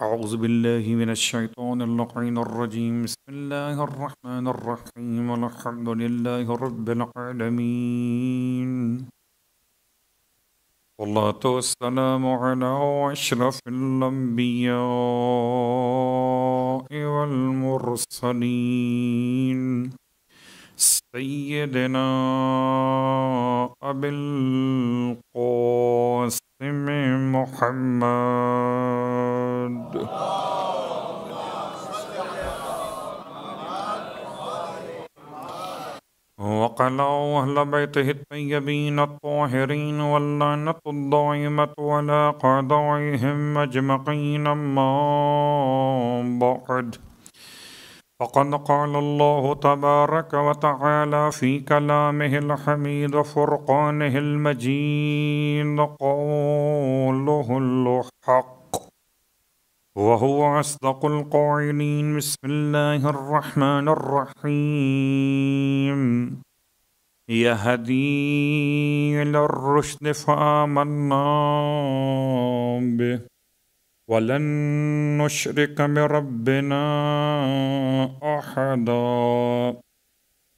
أعوذ بالله من الشيطان اللعين الرجيم بسم الله الرحمن الرحيم الحمد لله رب العالمين والصلاة والسلام على أشرف الأنبياء والمرسلين سيدنا أبي القاسم محمد وقال أهل بيته الطيبين الطاهرين واللعنة الضائمة على قضائهم أجمعين ما بعد فقد قال الله تبارك وتعالى في كلامه الحميد فرقانه المجيد قوله الحق وهو أصدق القائلين بسم الله الرحمن الرحيم يهدي إلى الرشد فآمنا به ولن نشرك بربنا احدا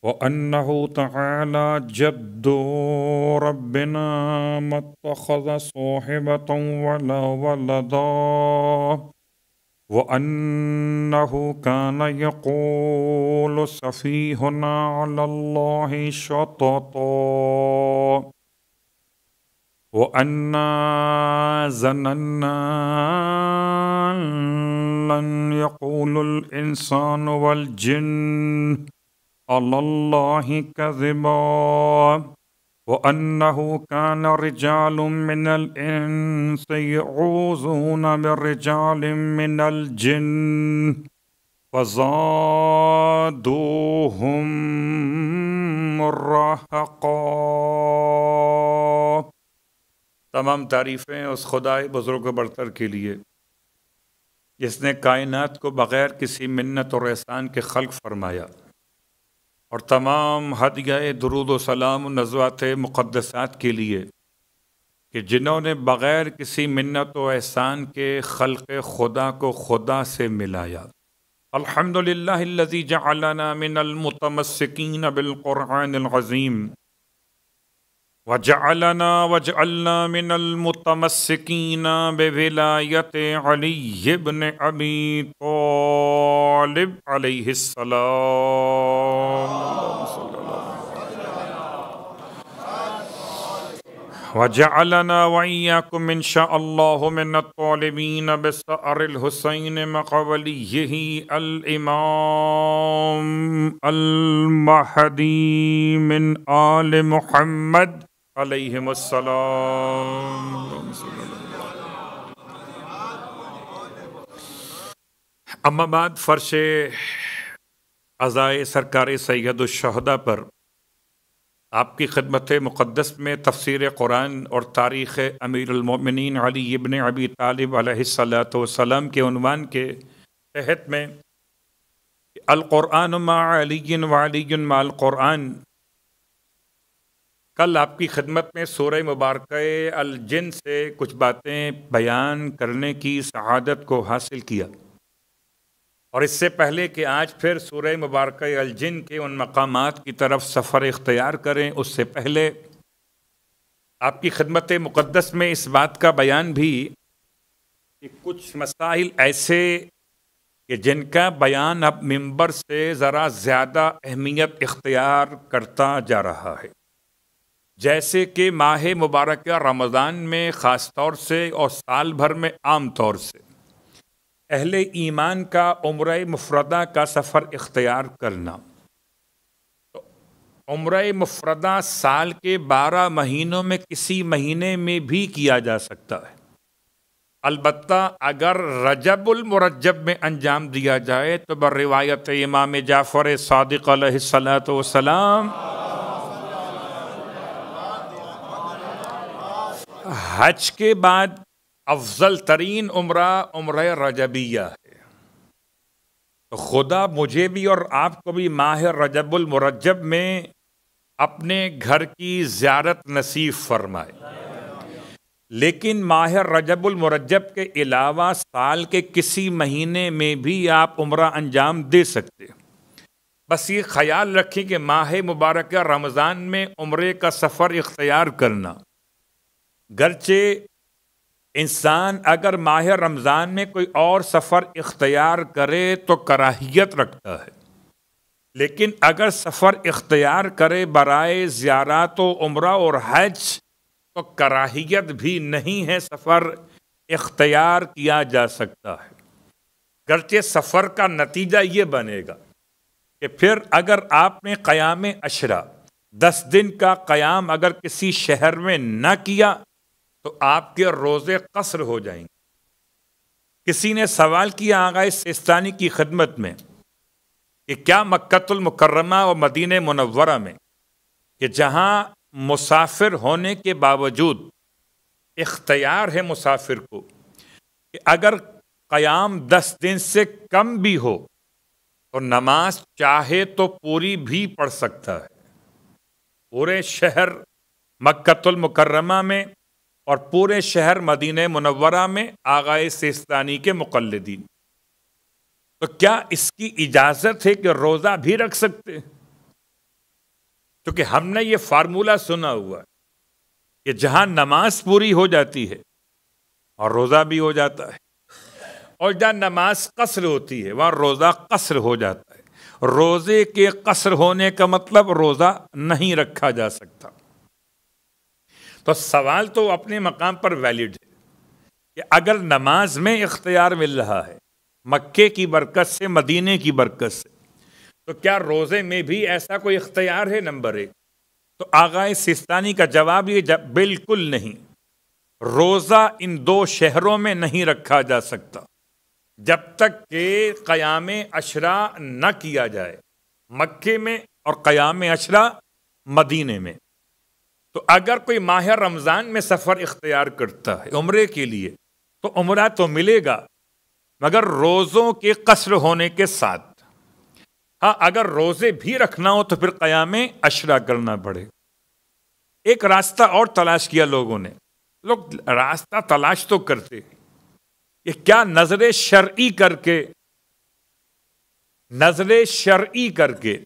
وانه تعالى جد ربنا ما اتخذ صاحبه ولا ولدا وانه كان يقول سفيهنا على الله شططا وأنا ظننا لن يقول الإنسان والجن على الله كذبا وأنه كان رجال من الإنس يعوذون برجال من الجن فزادوهم رهقا तमाम तारीफ़ें उस खुदाए बुज़ुर्ग बरतर के लिए जिसने कायनात को बग़ैर किसी मन्नत और एहसान के खल्क फरमाया और तमाम हदियाए दरुद सलाम नजवात मुक़दसात के लिए कि जिन्होंने बग़ैर किसी मन्नत व एहसान के खल्क खुदा को खुदा से मिलाया अलहमदिल्लाजी जलाना मिनमतमसिकीन अज़ीम वजअलना वजअलना मिनलमतमस्सिकीन बिविलायत अली इब्न अबी तालिब अलैहिस्सलाम वजअलना वइयाकुम इंशाअल्लाहु मिन तालिबीन बिसअरिल हुसैन मकवलिही अल इमाम अल महदी मिन आल मुहम्मद अम्माबाद फर्श अज़ाय सरकार सैदुलशहदा पर आपकी खदमत मुक़दस में तफसर कुरान और तारीख़ अमीरमिन अली इबन अबी तालब सलाम के उनवान के तहत में अलकुरान मालिन वालिन माल कुरान कल आपकी खदमत में सोर मुबारक अलजिन से कुछ बातें बयान करने की शहादत को हासिल किया और इससे पहले कि आज फिर सूर मुबारक अलजिन के उन मकाम की तरफ सफ़र इख्तियार करें उससे पहले आपकी खदमत मुक़दस में इस बात का बयान भी कि कुछ मसाइल ऐसे कि जिनका बयान अब मंबर से ज़रा ज़्यादा अहमियत इख्तियार करता जा रहा है जैसे कि माह मुबारक रमज़ान में ख़ास तौर से और साल भर में आम तौर से अहले ईमान का उम्र मुफरदा का सफ़र इख्तियार करना तो उम्र मुफरदा साल के बारह महीनों में किसी महीने में भी किया जा सकता है अलबत् अगर रजबुलमरजब में अंजाम दिया जाए तो बर रिवायत इमाम जाफ़र सदक़ सलात वसलाम हज के बाद अफजल तरीन उम्र उम्र रजबिया है तो खुदा मुझे भी और आपको भी माह मुरजब में अपने घर की ज्यारत नसीब फरमाए लेकिन माह मुरजब के अलावा साल के किसी महीने में भी आप उम्र अंजाम दे सकते बस ये ख्याल रखें कि माह मुबारक रमज़ान में उम्र का सफ़र इख्तियार करना गरचे इंसान अगर माह रमज़ान में कोई और सफ़र इख्तियार करे तो कराहियत रखता है लेकिन अगर सफ़र इख्तियार करे बरए ज़्यारत उम्र और हज तो कराहियत भी नहीं है सफ़र इख्तियार किया जा सकता है गरचे सफ़र का नतीजा ये बनेगा कि फिर अगर आपने क़याम अशरा दस दिन का क़याम अगर किसी शहर में न किया तो आपके रोज़े कसर हो जाएंगे किसी ने सवाल किया आगा सिस्तानी की खदमत में कि क्या मक्तुलमकरमा और मदीन मुनवरा में कि जहाँ मुसाफिर होने के बावजूद इख्तियार है मुसाफिर को कि अगर क़याम दस दिन से कम भी हो तो नमाज चाहे तो पूरी भी पढ़ सकता है पूरे शहर मक्तुलमकरमा में और पूरे शहर मदीन मुनवरा में आगाए सिस्तानी के मुकलदीन तो क्या इसकी इजाज़त है कि रोज़ा भी रख सकते क्योंकि हमने ये फार्मूला सुना हुआ है कि जहाँ नमाज पूरी हो जाती है और रोज़ा भी हो जाता है और जहाँ नमाज कसर होती है वहाँ रोज़ा कसर हो जाता है रोज़े के कसर होने का मतलब रोज़ा नहीं रखा जा सकता तो सवाल तो अपने मकाम पर वैलिड है कि अगर नमाज में इख्तियार मिल रहा है मक्के की बरकत से मदीने की बरकत से तो क्या रोज़े में भी ऐसा कोई इख्तियार है नंबर एक तो आगाए सिस्तानी का जवाब ये जब बिल्कुल नहीं रोज़ा इन दो शहरों में नहीं रखा जा सकता जब तक के क़याम अशरा न किया जाए मक्के में और क़याम अशरा मदीने में तो अगर कोई माह रमज़ान में सफ़र इख्तियार करता है उम्र के लिए तो उम्र तो मिलेगा मगर रोज़ों के कसर होने के साथ हाँ अगर रोज़े भी रखना हो तो फिर क़याम अशरा करना पड़े एक रास्ता और तलाश किया लोगों ने लोग रास्ता तलाश तो करते ये क्या नज़र शर्ई करके नज़र शर्ई करके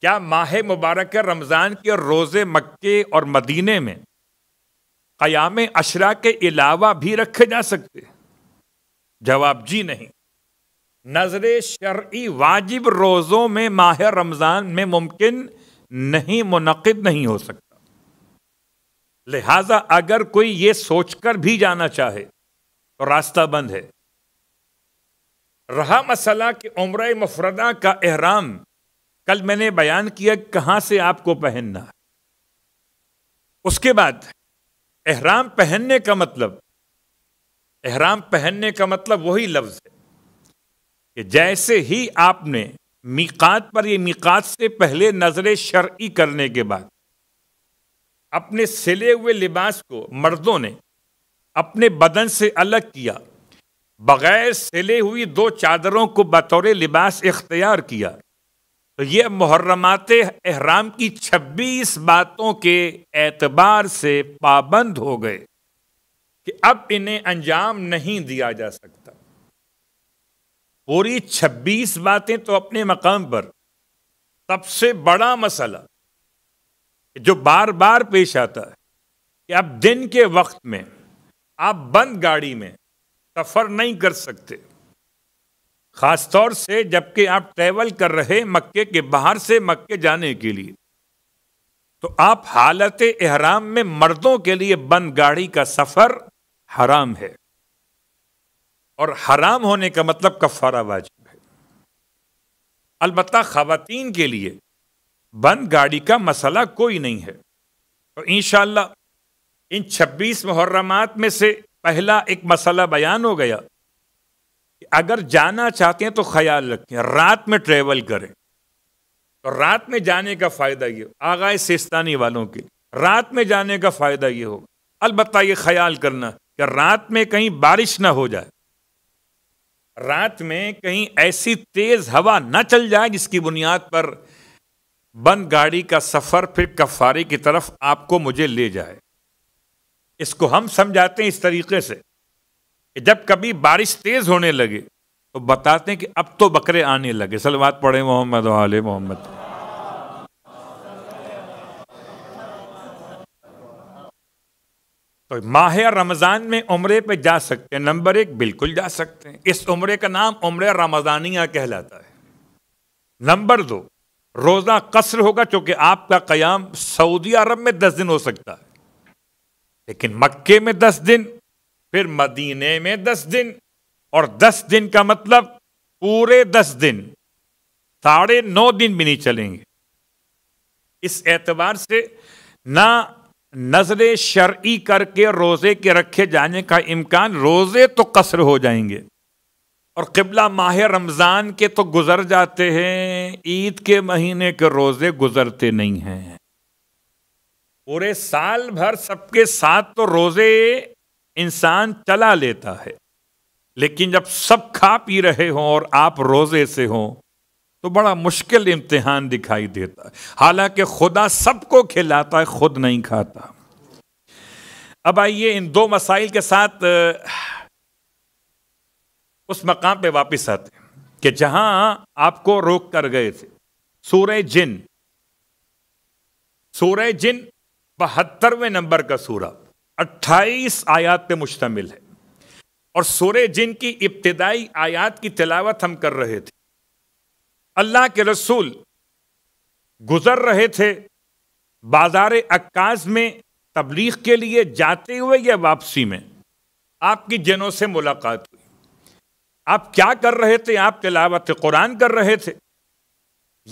क्या माह मुबारक रमज़ान के रोज़े मक्के और मदीने में क़याम अशरा के अलावा भी रखे जा सकते जवाब जी नहीं नजर शर् वाजिब रोज़ों में माह रमज़ान में मुमकिन नहीं मुनद नहीं हो सकता लिहाजा अगर कोई ये सोचकर भी जाना चाहे तो रास्ता बंद है रहा मसला कि उम्र मफरदा का एहराम कल मैंने बयान किया कहां से आपको पहनना उसके बाद एहराम पहनने का मतलब एहराम पहनने का मतलब वही लफ्ज है कि जैसे ही आपने मीकात पर ये मीकात से पहले नजर शर्ई करने के बाद अपने सिले हुए लिबास को मर्दों ने अपने बदन से अलग किया बगैर सिले हुई दो चादरों को बतौर लिबास इख्तियार किया तो ये मुहर्रमात एहराम की छब्बीस बातों के एतबार से पाबंद हो गए कि अब इन्हें अंजाम नहीं दिया जा सकता पूरी छब्बीस बातें तो अपने मकाम पर सबसे बड़ा मसला जो बार बार पेश आता है कि आप दिन के वक्त में आप बंद गाड़ी में सफ़र नहीं कर सकते खास तौर से जबकि आप ट्रेवल कर रहे मक्के के बाहर से मक्के जाने के लिए तो आप हालत एहराम में मर्दों के लिए बंद गाड़ी का सफ़र हराम है और हराम होने का मतलब कफ़ारा वाजिब है अलबत् खातन के लिए बंद गाड़ी का मसला कोई नहीं है तो इन इन 26 मुहर्रमात में से पहला एक मसला बयान हो गया अगर जाना चाहते हैं तो ख्याल रखें रात में ट्रेवल करें तो रात में जाने का फ़ायदा ये आगाए सिस्तानी वालों के रात में जाने का फ़ायदा ये होगा अलबत् ये ख्याल करना कि रात में कहीं बारिश ना हो जाए रात में कहीं ऐसी तेज़ हवा ना चल जाए जिसकी बुनियाद पर बंद गाड़ी का सफ़र फिर कफारे की तरफ आपको मुझे ले जाए इसको हम समझाते हैं इस तरीके से जब कभी बारिश तेज होने लगे तो बताते हैं कि अब तो बकरे आने लगे बात पढ़े मोहम्मद वाले मोहम्मद तो माह रमज़ान में उमरे पे जा सकते हैं नंबर एक बिल्कुल जा सकते हैं इस उम्रे का नाम उम्र रमज़ानिया कहलाता है नंबर दो रोज़ा कसर होगा चूंकि आपका क़याम सऊदी अरब में दस दिन हो सकता है लेकिन मक्के में दस दिन फिर मदीने में दस दिन और दस दिन का मतलब पूरे दस दिन साढ़े नौ दिन भी नहीं चलेंगे इस एतबार से ना नजर शर्ई करके रोज़े के रखे जाने का इम्कान रोज़े तो कसर हो जाएंगे और किबला माह रमज़ान के तो गुज़र जाते हैं ईद के महीने के रोज़े गुज़रते नहीं हैं पूरे साल भर सबके साथ तो रोज़े इंसान चला लेता है लेकिन जब सब खा पी रहे हों और आप रोज़े से हों तो बड़ा मुश्किल इम्तिहान दिखाई देता है हालांकि खुदा सबको खिलाता है खुद नहीं खाता अब आइए इन दो मसाइल के साथ उस मकाम पे वापस आते हैं कि जहां आपको रोक कर गए थे सूर्य जिन सूर्य जिन बहत्तरवें नंबर का सूरा अट्ठाईस आयात पे मुश्तमिल है और सोरे जिन की इब्तदाई आयात की तिलावत हम कर रहे थे अल्लाह के रसूल गुजर रहे थे बाजार अक्काज में तबलीग के लिए जाते हुए या वापसी में आपकी जनों से मुलाकात हुई आप क्या कर रहे थे आप तिलावत कुरान कर रहे थे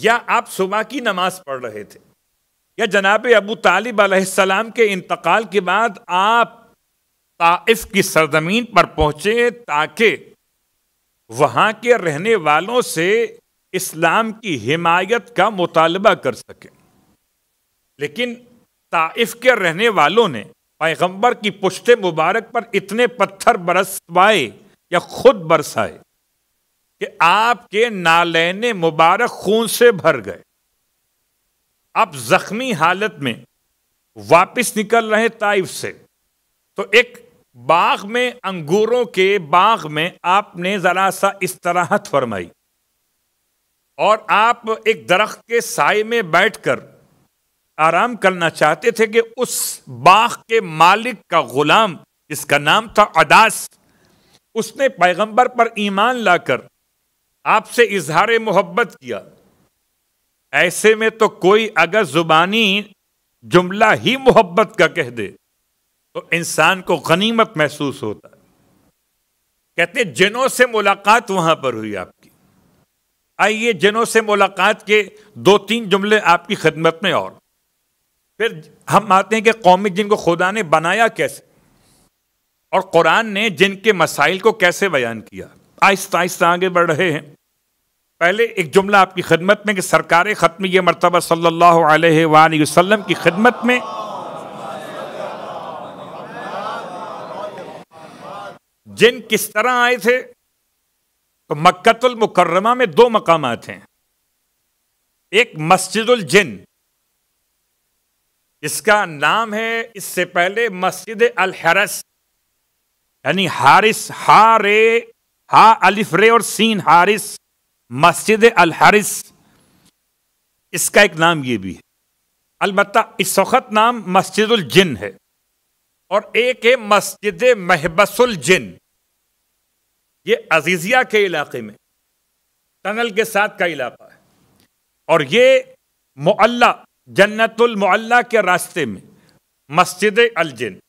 या आप सुबह की नमाज पढ़ रहे थे या जनाब अबू तालिब आसमाम के इंतकाल के बाद आप ताइफ की सरजमीन पर पहुँचे ताकि वहाँ के रहने वालों से इस्लाम की हिमायत का मुतालबा कर सकें लेकिन ताइफ के रहने वालों ने पैगम्बर की पुश्त मुबारक पर इतने पत्थर बरसवाए या खुद बरसाए कि आपके नालैन मुबारक खून से भर गए आप जख्मी हालत में वापस निकल रहे ताइफ से तो एक बाग में अंगूरों के बाग में आपने ज़रा सा इस्तराहत फरमाई और आप एक दरख्त के साय में बैठकर आराम करना चाहते थे कि उस बाग के मालिक का गुलाम जिसका नाम था अदास उसने पैगंबर पर ईमान लाकर आपसे इजहार मोहब्बत किया ऐसे में तो कोई अगर जुबानी जुमला ही मोहब्बत का कह दे तो इंसान को गनीमत महसूस होता है कहते जिनों से मुलाकात वहां पर हुई आपकी आइए जिनों से मुलाकात के दो तीन जुमले आपकी खिदमत में और फिर हम आते हैं कि कौमी जिनको खुदा ने बनाया कैसे और कुरान ने जिनके मसाइल को कैसे बयान किया आहिस्ता आहिस्ता आगे बढ़ रहे हैं पहले एक जुमला आपकी खिदमत में कि सरकार ख़त्म ये मरतबा सल्लल्लाहु अलैहि वसल्लम की खिदमत में जिन किस तरह आए थे तो मक्तुलमकरमा में दो मकाम हैं एक मस्जिदुल जिन इसका नाम है इससे पहले मस्जिद अलहरस यानी हारिस हा रे हा अलिफ रे और सीन हारिस मस्जिद अल हरिस इसका एक नाम ये भी है अलबत् इस वक्त नाम मस्जिद जिन है और एक है मस्जिद महबसुल जिन ये अजीज़िया के इलाके में टनल के साथ का इलाका है और ये मोल्ला जन्नतुलमोल्ला के रास्ते में मस्जिद अलजिन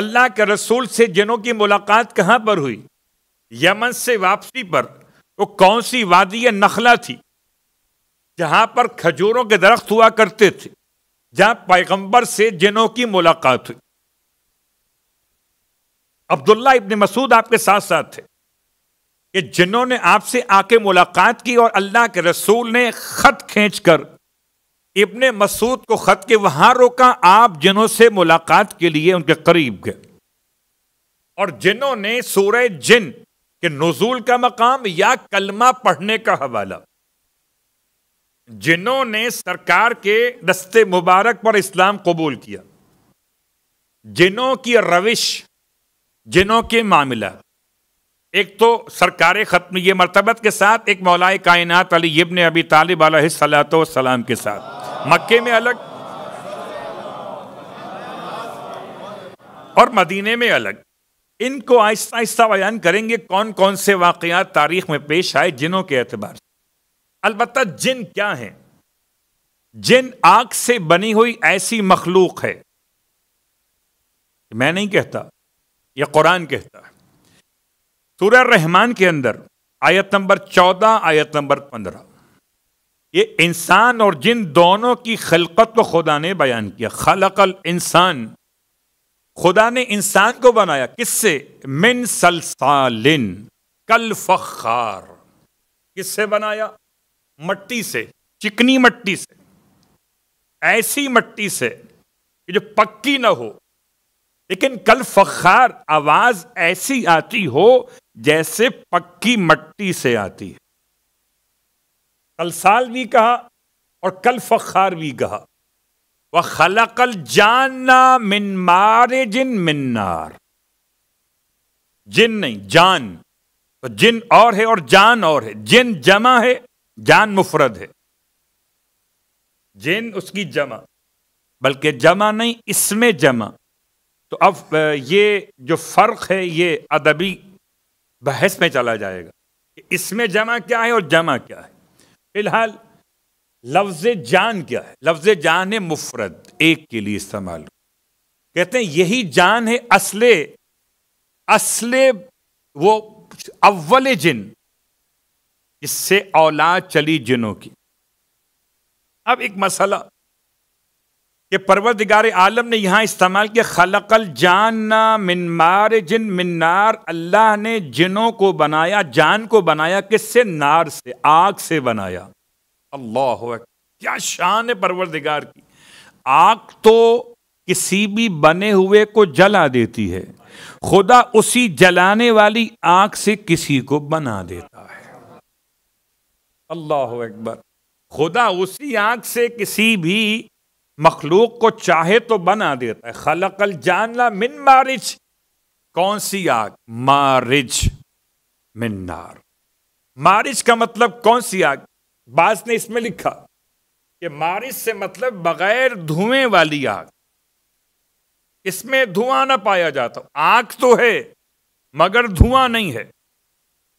अल्लाह के रसूल से जिनों की मुलाकात कहाँ पर हुई यमन से वापसी पर वो कौन सी वादी नखला थी जहां पर खजूरों के दरख्त हुआ करते थे जहां पैगंबर से जिनों की मुलाकात हुई अब्दुल्ला इबन मसूद आपके साथ साथ थे कि जिन्होंने आपसे आके मुलाकात की और अल्लाह के रसूल ने खत खींचकर इबन मसूद को खत के वहां रोका आप जिनों से मुलाकात के लिए उनके करीब गए और जिन्होंने सूरह जिन कि नजूल का मकाम या कलमा पढ़ने का हवाला जिन्होंने सरकार के दस्ते मुबारक पर इस्लाम कबूल किया जिन्हों की रविश जिन्हों के मामला एक तो सरकार ख़त्म ये मरतबत के साथ एक मौलाए कायनात अली इबन अबी तालिब सलाम के साथ मक्के में अलग और मदीने में अलग इनको आहिस्ता आहिस्ता बयान करेंगे कौन कौन से वाकयात तारीख में पेश आए जिनों के एतबार से अलबत् जिन क्या हैं जिन आग से बनी हुई ऐसी मखलूक है मैं नहीं कहता यह कुरान कहता है सूर्य रहमान के अंदर आयत नंबर चौदह आयत नंबर पंद्रह ये इंसान और जिन दोनों की खलकत को खुदा ने बयान किया खलकल इंसान खुदा ने इंसान को बनाया किससे मिन सलसालिन कल फखार किससे बनाया मट्टी से चिकनी मट्टी से ऐसी मट्टी से कि जो पक्की ना हो लेकिन कल फखार आवाज ऐसी आती हो जैसे पक्की मट्टी से आती है कल साल भी कहा और कल फखार भी कहा वह खलकल जानना मिन मारे जिन मिन्नार जिन नहीं जान तो जिन और है और जान और है जिन जमा है जान मुफरद है जिन उसकी जमा बल्कि जमा नहीं इसमें जमा तो अब ये जो फ़र्क है ये अदबी बहस में चला जाएगा इसमें जमा क्या है और जमा क्या है फिलहाल लफ्ज जान क्या है लफ्ज जान है मुफरत एक के लिए इस्तेमाल कहते हैं यही जान है असले असले वो अव्वल जिन इससे औलाद चली जिनों की अब एक मसला कि परवरदिगार आलम ने यहां इस्तेमाल किया खलकल ना मिनमार जिन मिन्नार अल्लाह ने जिनों को बनाया जान को बनाया किससे नार से आग से बनाया अल्लाह क्या शान है परवरदिगार की आग तो किसी भी बने हुए को जला देती है खुदा उसी जलाने वाली आग से किसी को बना देता है अल्लाह अकबर खुदा उसी आग से किसी भी मखलूक को चाहे तो बना देता है खलकल जानला मिन मारिज कौन सी आग मारिज मिन्नार मारिज का मतलब कौन सी आग बास ने इसमें लिखा कि मारिस से मतलब बगैर धुएं वाली आग इसमें धुआं ना पाया जाता आग तो है मगर धुआं नहीं है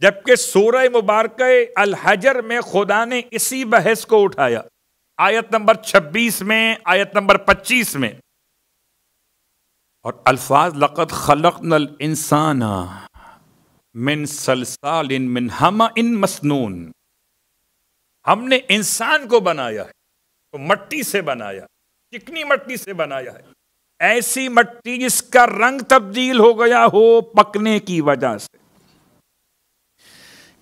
जबकि सोरह मुबारक अल हजर में खुदा ने इसी बहस को उठाया आयत नंबर 26 में आयत नंबर 25 में और अल्फाज लकत खलक नल इंसाना मिन सलसाल इन मिन हम इन मसनून हमने इंसान को बनाया है तो मट्टी से बनाया चिकनी मट्टी से बनाया है ऐसी मट्टी जिसका रंग तब्दील हो गया हो पकने की वजह से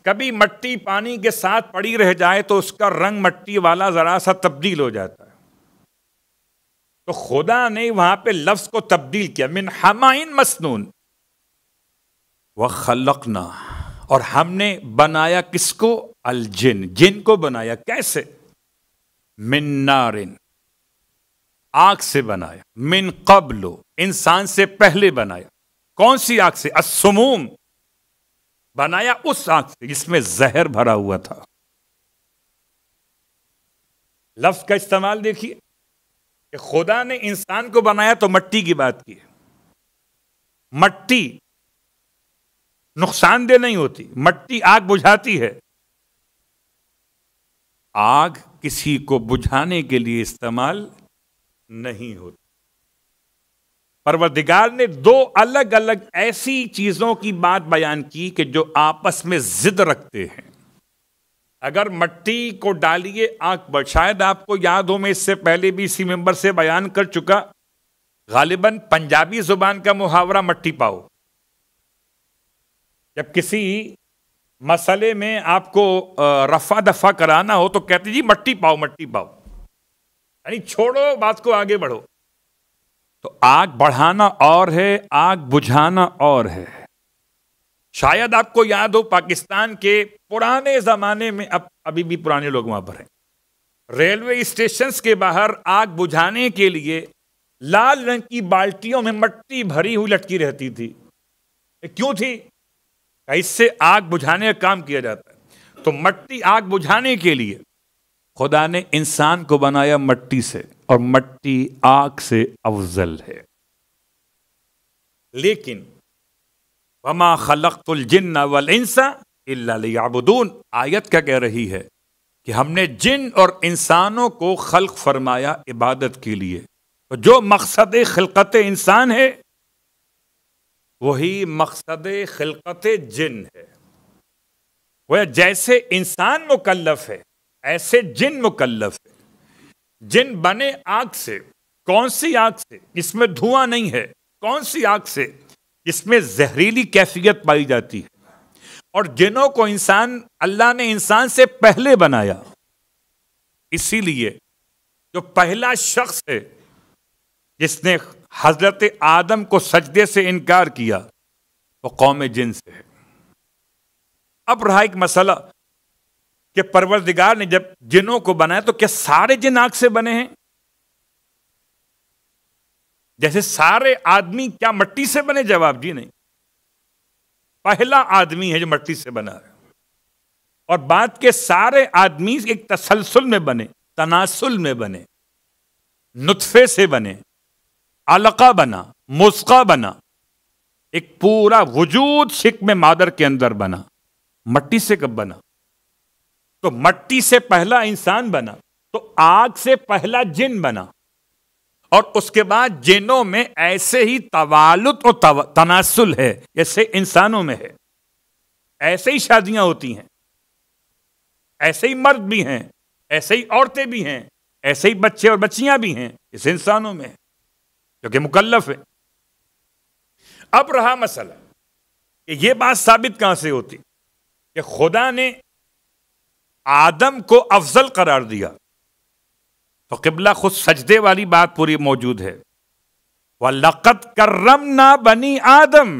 कभी मट्टी पानी के साथ पड़ी रह जाए तो उसका रंग मट्टी वाला जरा सा तब्दील हो जाता है तो खुदा ने वहां पे लफ्ज को तब्दील किया मिन हमाइन मसनून व खलकना और हमने बनाया किसको अल जिन जिन को बनाया कैसे मिन्नारिन आग से बनाया मिन कबलो इंसान से पहले बनाया कौन सी आग से असमूम बनाया उस आग से जिसमें जहर भरा हुआ था लफ्ज का इस्तेमाल देखिए कि खुदा ने इंसान को बनाया तो मट्टी की बात की मट्टी नुकसानदेह नहीं होती मट्टी आग बुझाती है आग किसी को बुझाने के लिए इस्तेमाल नहीं होती परवरदिगार ने दो अलग अलग ऐसी चीजों की बात बयान की कि जो आपस में जिद रखते हैं अगर मट्टी को डालिए आग पर शायद आपको याद हो मैं इससे पहले भी इसी मेंबर से बयान कर चुका गालिबन पंजाबी जुबान का मुहावरा मट्टी पाओ जब किसी मसले में आपको रफा दफा कराना हो तो कहते जी मट्टी पाओ मट्टी पाओ यानी छोड़ो बात को आगे बढ़ो तो आग बढ़ाना और है आग बुझाना और है शायद आपको याद हो पाकिस्तान के पुराने ज़माने में अब अभी भी पुराने लोग वहां पर हैं रेलवे स्टेशन के बाहर आग बुझाने के लिए लाल रंग की बाल्टियों में मट्टी भरी हुई लटकी रहती थी क्यों थी इससे आग बुझाने का काम किया जाता है तो मट्टी आग बुझाने के लिए खुदा ने इंसान को बनाया मट्टी से और मट्टी आग से अफजल है लेकिन वमा खलकुल जिन्न वल इंसा इलाबुदून आयत क्या कह रही है कि हमने जिन और इंसानों को खल्क फरमाया इबादत के लिए तो जो मकसद खिलकत इंसान है वही मकसद खिलकत जिन है वह जैसे इंसान मुकल्लफ है ऐसे जिन मुकल्लफ है जिन बने आग से कौन सी आग से इसमें धुआं नहीं है कौन सी आग से इसमें जहरीली कैफियत पाई जाती है और जिनों को इंसान अल्लाह ने इंसान से पहले बनाया इसीलिए जो पहला शख्स है जिसने हजरत आदम को सजदे से इनकार किया वो कौम जिन से है अब रहा एक मसला कि परवरदिगार ने जब जिनों को बनाया तो क्या सारे जिन आग से बने हैं जैसे सारे आदमी क्या मट्टी से बने जवाब जी नहीं पहला आदमी है जो मट्टी से बना है और बात के सारे आदमी एक तसलसल में बने तनासुल में बने नुतफे से बने अलका बना मुस्का बना एक पूरा वजूद शिक में मादर के अंदर बना मट्टी से कब बना तो मट्टी से पहला इंसान बना तो आग से पहला जिन बना और उसके बाद जिनों में ऐसे ही तवालुत और तनासुल है जैसे इंसानों में है ऐसे ही शादियां होती हैं ऐसे ही मर्द भी हैं ऐसे ही औरतें भी हैं ऐसे ही बच्चे और बच्चियां भी हैं इस इंसानों में है क्योंकि मुकल्लफ है अब रहा मसला कि यह बात साबित कहां से होती कि खुदा ने आदम को अफजल करार दिया तो किबला खुद सजदे वाली बात पूरी मौजूद है वह लकत करम ना बनी आदम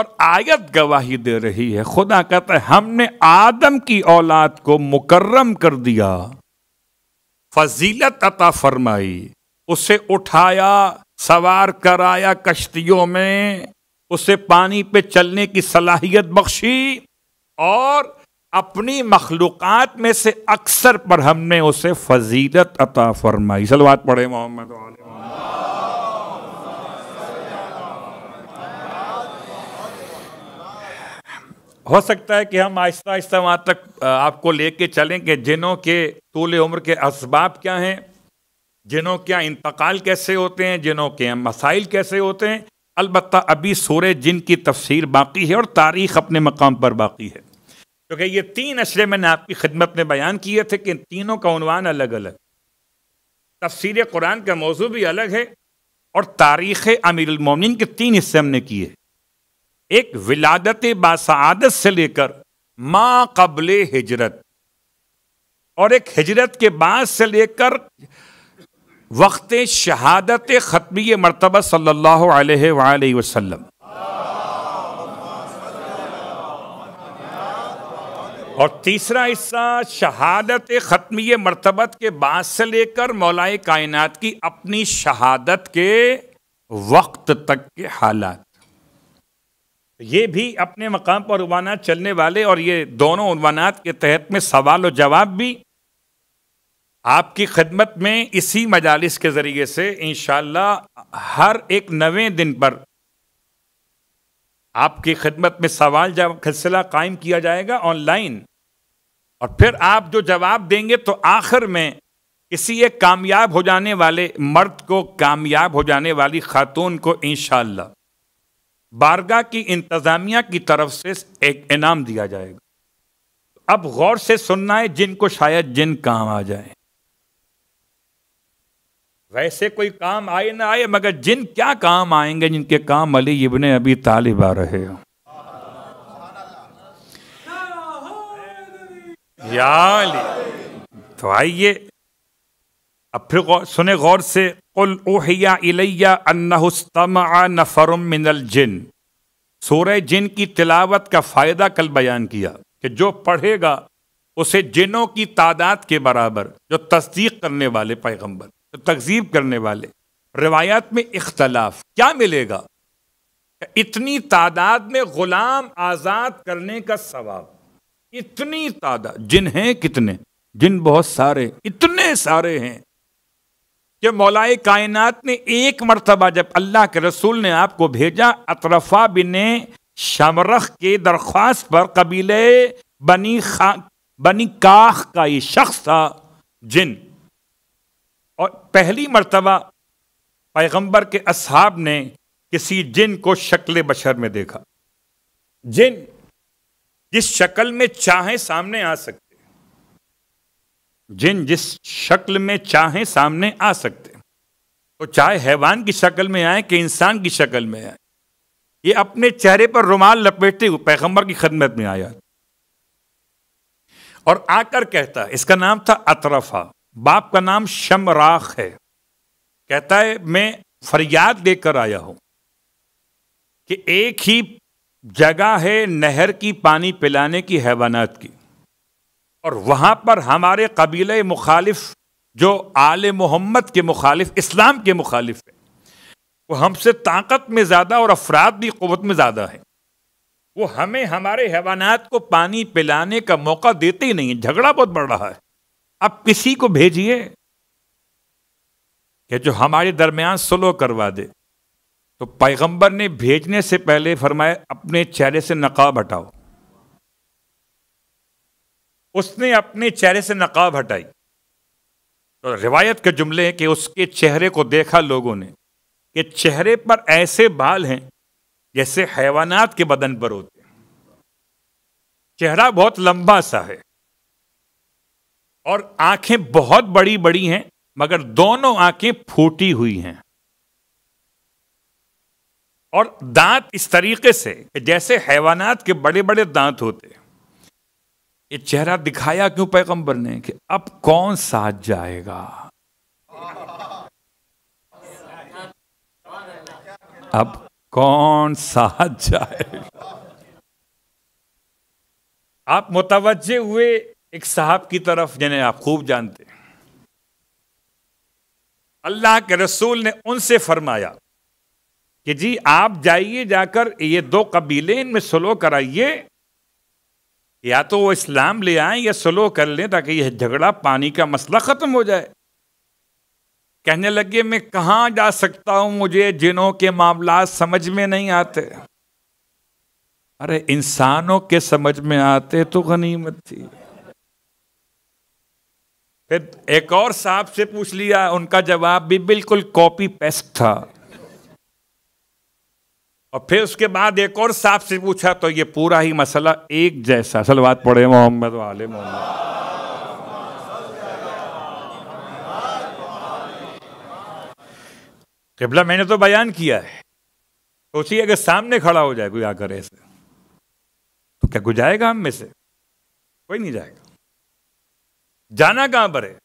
और आयत गवाही दे रही है खुदा कहता है हमने आदम की औलाद को मुकर्रम कर दिया फजीलत अता फरमाई उसे उठाया सवार कराया कश्तियों में उसे पानी पे चलने की सलाहियत बख्शी और अपनी मखलूक में से अक्सर पर हमने उसे फजीलत अता फरमाई सलवात पढ़े मोहम्मद हो सकता है कि हम आहिस्ता आहिस्ता वहाँ तक आपको लेके चलें कि जिनों के तूल उम्र के इसबाब क्या हैं जिनों के यहाँ इंतकाल कैसे होते हैं जिनों के यहाँ मसाइल कैसे होते हैं अलबत् अभी सूर्य जिन की तफसीर बाकी है और तारीख अपने मकाम पर बाकी है क्योंकि ये तीन अशरे मैंने आपकी खिदमत में बयान किए थे कि तीनों का उनवान अलग अलग तफसीर कुरान का मौजू भी अलग है और तारीख़ अमीरमिन के तीन हिस्से हमने किए एक विलादत बासादत से लेकर माँ कबल हिजरत और एक हिजरत के बाद से लेकर वक्त शहादत ख़त्मी मरतबा सल्ला वसम और तीसरा हिस्सा शहादत ख़त्मी मरतबत के बाद से लेकर मौलाए कायनात की अपनी शहादत के वक्त तक के हालात ये भी अपने मकाम पर उनवाना चलने वाले और ये दोनों उनवानात के तहत में सवाल और जवाब भी आपकी खदमत में इसी मजालिस के ज़रिए से इन हर एक नवे दिन पर आपकी खिदमत में सवाल जब सिलसिला कायम किया जाएगा ऑनलाइन और फिर आप जो जवाब देंगे तो आखिर में किसी एक कामयाब हो जाने वाले मर्द को कामयाब हो जाने वाली खातून को इन बारगाह की इंतज़ामिया की तरफ से एक इनाम दिया जाएगा अब गौर से सुनना है जिनको शायद जिन काम आ जाए वैसे कोई काम आए ना आए मगर जिन क्या काम आएंगे जिनके काम अली इबन अभी तालिब आ रहे हो तो आइए अब फिर सुने गौर से कुल ओहिया इलैया अन्नहुस्तमा नफरुम मिनल जिन सूरह जिन की तिलावत का फ़ायदा कल बयान किया कि जो पढ़ेगा उसे जिनों की तादाद के बराबर जो तस्दीक करने वाले पैगंबर तो तकजीब करने वाले रिवायात में इख्तलाफ क्या मिलेगा इतनी तादाद में गुलाम आज़ाद करने का सवाब इतनी तादाद जिन हैं कितने जिन बहुत सारे इतने सारे हैं कि मौलाए कायनात ने एक मरतबा जब अल्लाह के रसूल ने आपको भेजा अतरफा बिन शमरख के दरख्वास्त पर कबीले बनी खा बनी काख का ये शख्स था जिन और पहली मर्तबा पैगंबर के असहाब ने किसी जिन को शक्ल बशर में देखा जिन जिस शक्ल में चाहे सामने आ सकते जिन जिस शक्ल में चाहे सामने आ सकते तो चाहे हैवान की शक्ल में आए कि इंसान की शक्ल में आए ये अपने चेहरे पर रुमाल लपेटते हुए पैगंबर की खदमत में आया और आकर कहता इसका नाम था अतरफा बाप का नाम शमराख है कहता है मैं फरियाद लेकर आया हूं कि एक ही जगह है नहर की पानी पिलाने की हैवानात की और वहां पर हमारे कबीले मुखालिफ जो आल मोहम्मद के मुखालिफ इस्लाम के मुखालिफ है वो हमसे ताकत में ज़्यादा और अफराद भी क़वत में ज़्यादा है वो हमें हमारे हैवानात को पानी पिलाने का मौका देते ही नहीं झगड़ा बहुत बढ़ रहा है अब किसी को भेजिए कि जो हमारे दरमियान सुलो करवा दे तो पैगंबर ने भेजने से पहले फरमाया अपने चेहरे से नकाब हटाओ उसने अपने चेहरे से नकाब हटाई तो रिवायत के जुमले हैं कि उसके चेहरे को देखा लोगों ने कि चेहरे पर ऐसे बाल हैं जैसे हैवानात के बदन पर होते हैं चेहरा बहुत लंबा सा है और आंखें बहुत बड़ी बड़ी हैं मगर दोनों आंखें फूटी हुई हैं और दांत इस तरीके से जैसे हैवानात के बड़े बड़े दांत होते ये चेहरा दिखाया क्यों पैगंबर ने कि अब कौन साथ जाएगा अब कौन साथ जाएगा आप मुतवजे हुए एक साहब की तरफ जिन्हें आप खूब जानते अल्लाह के रसूल ने उनसे फरमाया कि जी आप जाइए जाकर ये दो कबीले इनमें सलो कराइए या तो वो इस्लाम ले आए या सलो कर लें ताकि यह झगड़ा पानी का मसला ख़त्म हो जाए कहने लगे मैं कहाँ जा सकता हूं मुझे जिनों के मामला समझ में नहीं आते अरे इंसानों के समझ में आते तो गनीमत थी फिर एक और साहब से पूछ लिया उनका जवाब भी बिल्कुल कॉपी पेस्ट था और फिर उसके बाद एक और साहब से पूछा तो ये पूरा ही मसला एक जैसा सलवात पढ़े मोहम्मद वाले मोहम्मद किबला मैंने तो बयान किया है सोचिए अगर सामने खड़ा हो जाए कोई आकर ऐसे तो क्या कोई जाएगा हम में से कोई नहीं जाएगा जाना कहां पर है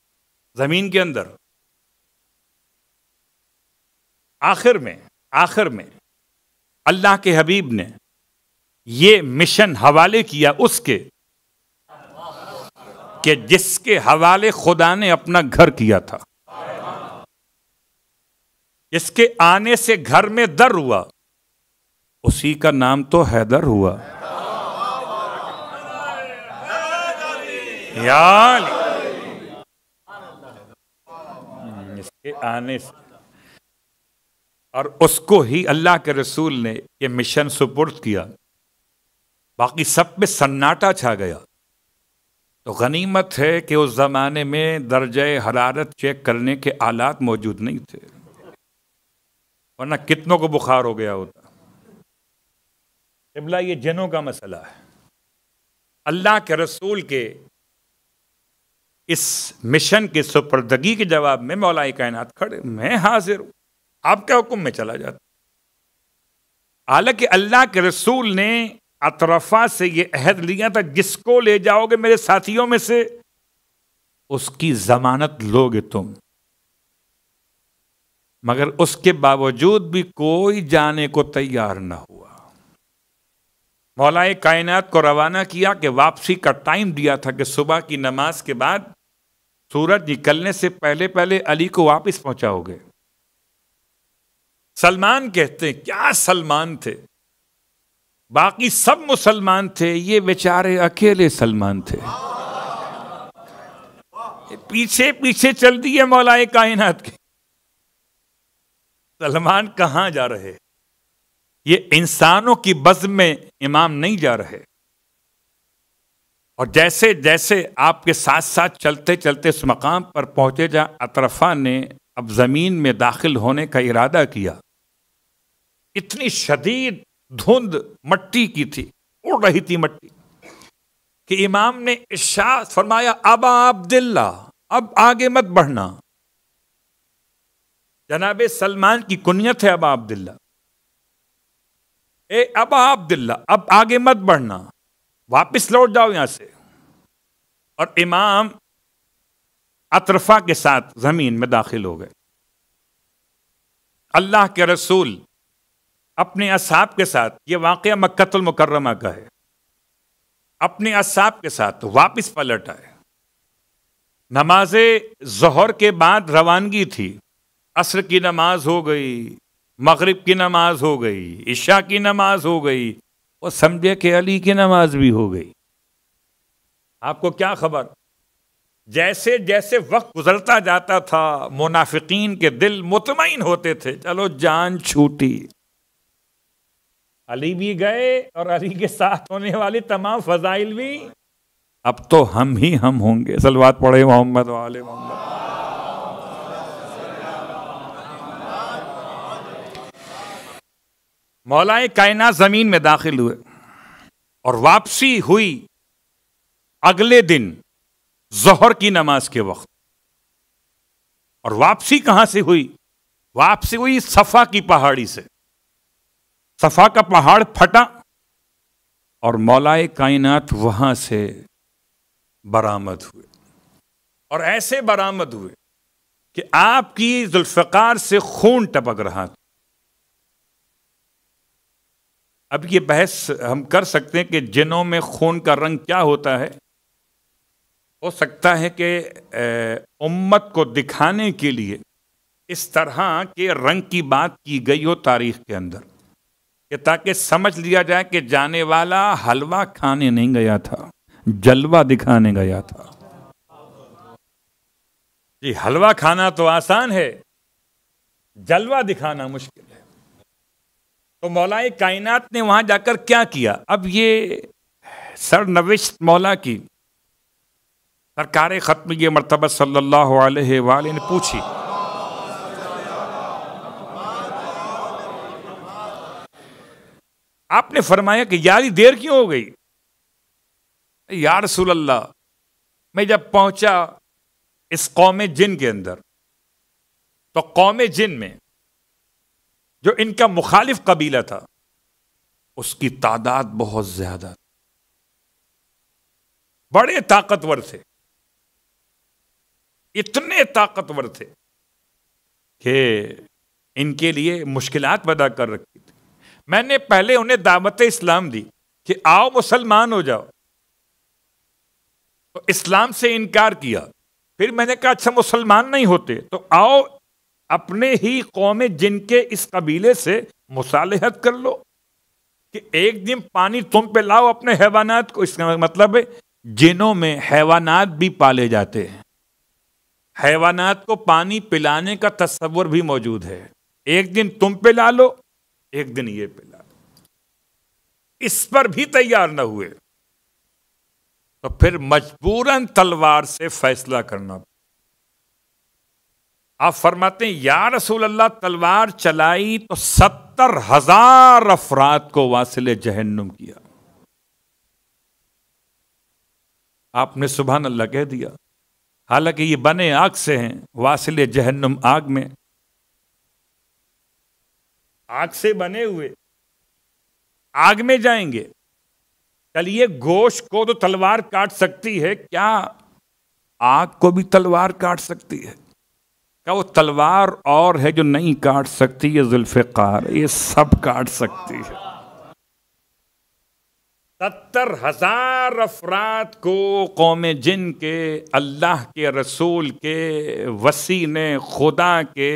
जमीन के अंदर आखिर में आखिर में अल्लाह के हबीब ने ये मिशन हवाले किया उसके कि जिसके हवाले खुदा ने अपना घर किया था इसके आने से घर में दर हुआ उसी का नाम तो हैदर हुआ यानी के आने से और उसको ही अल्लाह के रसूल ने ये मिशन सुपुर्द किया बाकी सब में सन्नाटा छा गया तो गनीमत है कि उस ज़माने में दर्ज हरारत चेक करने के आलात मौजूद नहीं थे वरना कितनों को बुखार हो गया होता इबला ये जनों का मसला है अल्लाह के रसूल के इस मिशन के सुपर्दगी के जवाब में मौलाए कायनात खड़े मैं हाजिर हूं आपके हुक्म में चला जाता हालांकि अल्लाह के रसूल ने अतरफा से यह अहद लिया था जिसको ले जाओगे मेरे साथियों में से उसकी जमानत लोगे तुम मगर उसके बावजूद भी कोई जाने को तैयार ना हुआ मौलाए कायनात को रवाना किया कि वापसी का टाइम दिया था कि सुबह की नमाज के बाद सूरज निकलने से पहले पहले अली को वापस पहुंचाओगे सलमान कहते हैं क्या सलमान थे बाकी सब मुसलमान थे ये बेचारे अकेले सलमान थे पीछे पीछे चल दिए मौलाए कायनात के सलमान कहाँ जा रहे ये इंसानों की बज में इमाम नहीं जा रहे और जैसे जैसे आपके साथ साथ चलते चलते उस मकाम पर पहुंचे जहां अतरफा ने अब ज़मीन में दाखिल होने का इरादा किया इतनी शदीद धुंध मट्टी की थी उड़ रही थी मट्टी कि इमाम ने इशा फरमाया अब आप दिल्ला अब आगे मत बढ़ना जनाब सलमान की कुनियत है अब आप दिल्ला ए अब आप दिल्ला अब आगे मत बढ़ना वापस लौट जाओ यहां से और इमाम अतरफा के साथ जमीन में दाखिल हो गए अल्लाह के रसूल अपने असाब के साथ ये वाक़ मुकर्रमा का है अपने असाब के साथ वापस पलट आए नमाज जहर के बाद रवानगी थी असर की नमाज हो गई मगरिब की नमाज हो गई ईशा की नमाज हो गई वो समझे कि अली की नमाज भी हो गई आपको क्या खबर जैसे जैसे वक्त गुजरता जाता था मुनाफिकीन के दिल मुतमिन होते थे चलो जान छूटी अली भी गए और अली के साथ होने वाले तमाम फजाइल भी अब तो हम ही हम होंगे सलवात पढ़े मोहम्मद वाले मोहम्मद मौलाए कायना ज़मीन में दाखिल हुए और वापसी हुई अगले दिन जहर की नमाज के वक्त और वापसी कहाँ से हुई वापसी हुई सफ़ा की पहाड़ी से सफ़ा का पहाड़ फटा और मौलाए कायनात वहां से बरामद हुए और ऐसे बरामद हुए कि आपकी जुल्फकार से खून टपक रहा था अब ये बहस हम कर सकते हैं कि जिनों में खून का रंग क्या होता है हो सकता है कि उम्मत को दिखाने के लिए इस तरह के रंग की बात की गई हो तारीख के अंदर कि ताकि समझ लिया जाए कि जाने वाला हलवा खाने नहीं गया था जलवा दिखाने गया था जी हलवा खाना तो आसान है जलवा दिखाना मुश्किल है तो मौलाए कायनात ने वहां जाकर क्या किया अब ये सरनविश मौला की सरकार ख़त्म ये मरतबा सल्लल्लाहु अलैहि वाले ने पूछी आपने फरमाया कि यारी देर क्यों हो गई यार रसूलल्लाह मैं जब पहुंचा इस कौम जिन के अंदर तो कौम जिन में जो इनका मुखालिफ कबीला था उसकी तादाद बहुत ज्यादा थी बड़े ताकतवर थे इतने ताकतवर थे कि इनके लिए मुश्किलात पैदा कर रखी थी मैंने पहले उन्हें दावत इस्लाम दी कि आओ मुसलमान हो जाओ तो इस्लाम से इनकार किया फिर मैंने कहा अच्छा मुसलमान नहीं होते तो आओ अपने ही कौम जिनके इस कबीले से मुसालहत कर लो कि एक दिन पानी तुम पे लाओ अपने हैवानात को इसका मतलब है जिनों में हैवानात भी पाले जाते हैं हैवानात को पानी पिलाने का तस्वुर भी मौजूद है एक दिन तुम पे ला लो एक दिन ये पे ला लो इस पर भी तैयार ना हुए तो फिर मजबूरन तलवार से फैसला करना आप फरमाते हैं या रसूल अल्लाह तलवार चलाई तो सत्तर हजार अफराद को वासिल जहन्नुम किया आपने सुबह अल्लाह कह दिया हालांकि ये बने आग से हैं वासिल जहन्नुम आग में आग से बने हुए आग में जाएंगे चलिए गोश को तो तलवार काट सकती है क्या आग को भी तलवार काट सकती है क्या वो तलवार और है जो नहीं काट सकती ये जुल्फ़ार ये सब काट सकती है सत्तर हजार अफराद को कौम जिन के अल्लाह के रसूल के वसी ने खुदा के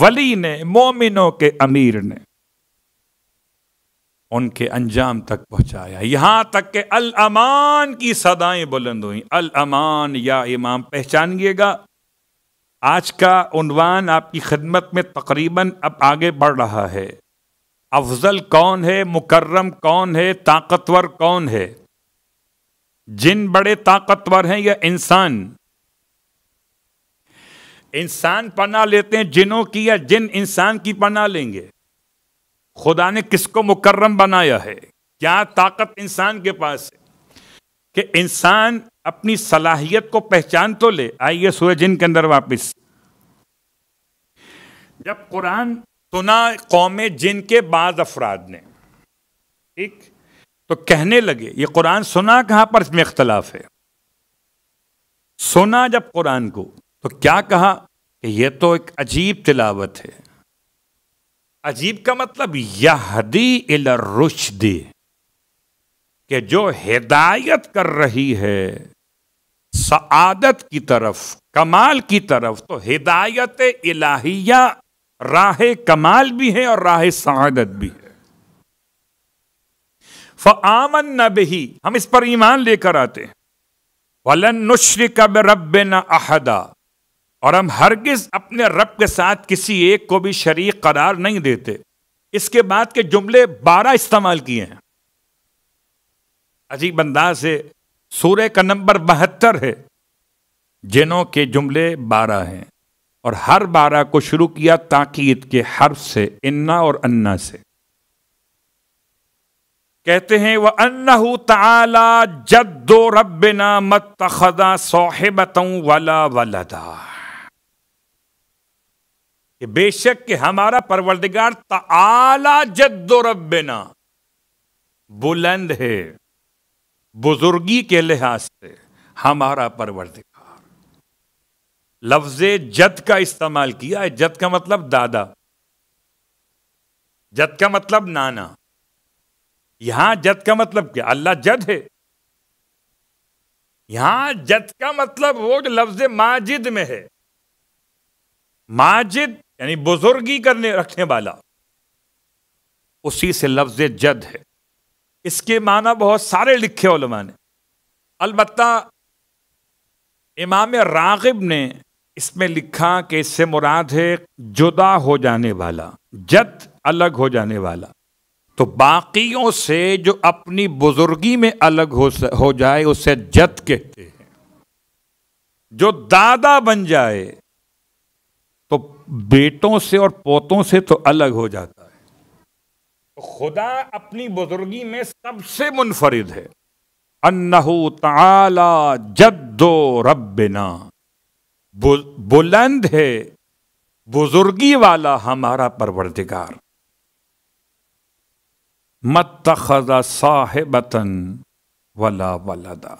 वली ने मोमिनों के अमीर ने उनके अंजाम तक पहुंचाया यहां तक के अल अमान की सदाएं बुलंद हुई अल अमान या इमाम पहचानिएगा आज का उनवान आपकी खिदमत में तकरीबन अब आगे बढ़ रहा है अफजल कौन है मुकर्रम कौन है ताकतवर कौन है जिन बड़े ताकतवर हैं या इंसान इंसान पना लेते हैं जिनों की या जिन इंसान की पना लेंगे खुदा ने किसको मुकर्रम बनाया है क्या ताकत इंसान के पास है कि इंसान अपनी सलाहियत को पहचान तो ले आइए सूरज के अंदर वापस जब कुरान सुना कौम जिन के बाद अफराद ने ठीक तो कहने लगे ये कुरान सुना कहां पर इसमें इख्तलाफ है सुना जब कुरान को तो क्या कहा कि यह तो एक अजीब तिलावत है अजीब का मतलब यहदी इला रुशदी कि जो हिदायत कर रही है सआदत की तरफ कमाल की तरफ तो हिदायत इलाहिया राह कमाल भी है और राह सआदत भी है फ़ामन न बही हम इस पर ईमान लेकर आते हैं वलन नुश्री कब रब न अहदा और हम हरगिज अपने रब के साथ किसी एक को भी शरीक करार नहीं देते इसके बाद के जुमले बारह इस्तेमाल किए हैं अजीब अंदाज से सूर्य का नंबर बहत्तर है जिनों के जुमले बारह हैं और हर बारह को शुरू किया ताकीद के हर्फ से इन्ना और अन्ना से कहते हैं वह अन्ना ताला जद्दो रबना मत तखदा सोहबतों वाला वलदा कि बेशक के हमारा परवरदिगार ताला जद्दो रबना बुलंद है बुजुर्गी के लिहाज से हमारा परवरदिगार लफ्ज जद का इस्तेमाल किया है जद का मतलब दादा जद का मतलब नाना यहां जद का मतलब क्या अल्लाह जद है यहां जद का मतलब वो जो लफ्ज माजिद में है माजिद यानी बुजुर्गी करने रखने वाला उसी से लफ्ज जद है इसके माना बहुत सारे लिखे उलमा ने अलबत् इमाम रागिब ने इसमें लिखा कि इससे मुराद है जुदा हो जाने वाला जद अलग हो जाने वाला तो बाकियों से जो अपनी बुजुर्गी में अलग हो हो जाए उसे जद कहते हैं जो दादा बन जाए तो बेटों से और पोतों से तो अलग हो जाता खुदा अपनी बुजुर्गी में सबसे मुनफरिद है अन्नहू ताला जद्दो रब्बिना बुलंद है बुजुर्गी वाला हमारा परवरदिगार मत खजा साहेबतन वला वलदा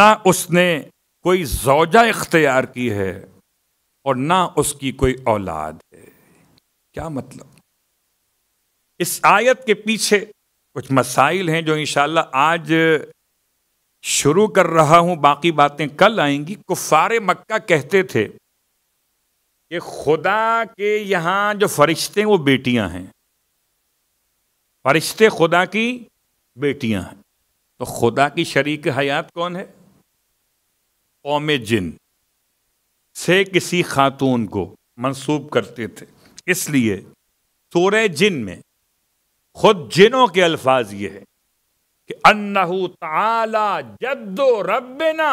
ना उसने कोई जौजा इख्तियार की है और ना उसकी कोई औलाद है क्या मतलब इस आयत के पीछे कुछ मसाइल हैं जो इन आज शुरू कर रहा हूं बाकी बातें कल आएंगी कुफार मक्का कहते थे कि खुदा के यहां जो फरिश्ते वो बेटियां हैं फरिश्ते खुदा की बेटियां हैं तो खुदा की शरीक हयात कौन है कौम जिन से किसी खातून को मंसूब करते थे इसलिए सोरे जिन में खुद जिनों के अल्फाज ये है कि अन्नहू ताला जद्दो रबना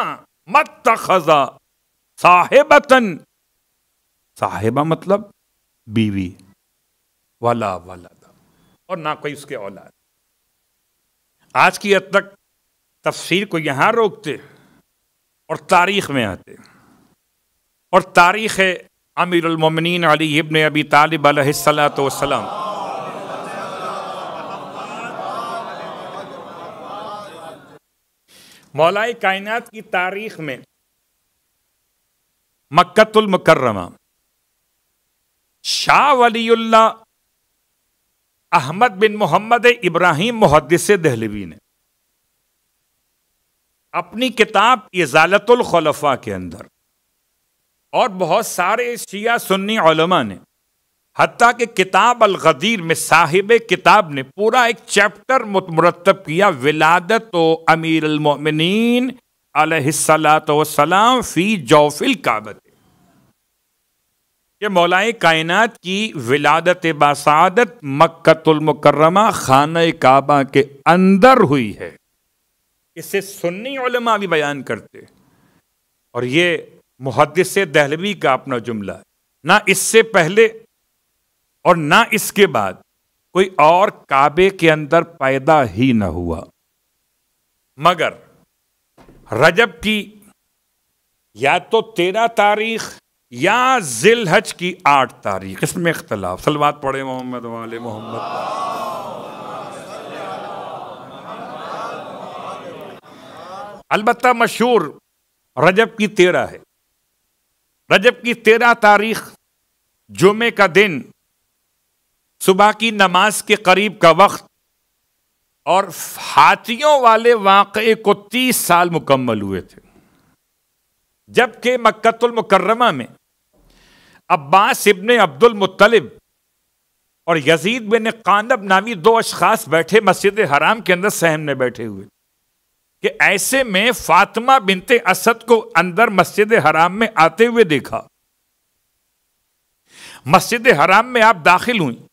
मत तखजा साहिबतन साहेबा मतलब बीवी वाला वाला और ना कोई उसके औलाद आज की हद तक तफसीर को यहां रोकते और तारीख में आते और तारीख है अमीरमिन अली इबन अबी तालिब सलात वसलम मौलाई कायनात की तारीख में मक्कतुल मुकर्रमा शाह वलीउल्ला अहमद बिन मोहम्मद इब्राहिम मुहदस दहलवी ने अपनी किताब इजालतुल खलफा के अंदर और बहुत सारे शिया सुन्नी ने हती कि किताब अलगदीर में साहिब किताब ने पूरा एक चैप्टर मुरतब किया विलादत अमीर अलमोमिन सलाम फ़ी जौफिल काबत ये मौलाए कायनात की विलादत बासादत मक्तुलमकरमा खान काबा के अंदर हुई है इसे सुन्नी उलमा भी बयान करते और ये मुहदस दहलवी का अपना जुमला ना इससे पहले और ना इसके बाद कोई और काबे के अंदर पैदा ही न हुआ मगर रजब की या तो तेरह तारीख या हज की आठ तारीख इसमें इख्तलाफ सलवात पढ़े मोहम्मद वाले मोहम्मद अलबत् मशहूर रजब की तेरह है रजब की तेरह तारीख जुमे का दिन सुबह की नमाज के करीब का वक्त और हाथियों वाले वाक़े को तीस साल मुकम्मल हुए थे जबकि मक्तुलमकरमा में अब्बास इबन अब्दुल मुत्तलिब और यजीद बिन कानब नामी दो अशखास बैठे मस्जिद हराम के अंदर सहम में बैठे हुए कि ऐसे में फातिमा बिनते असद को अंदर मस्जिद हराम में आते हुए देखा मस्जिद हराम में आप दाखिल हुई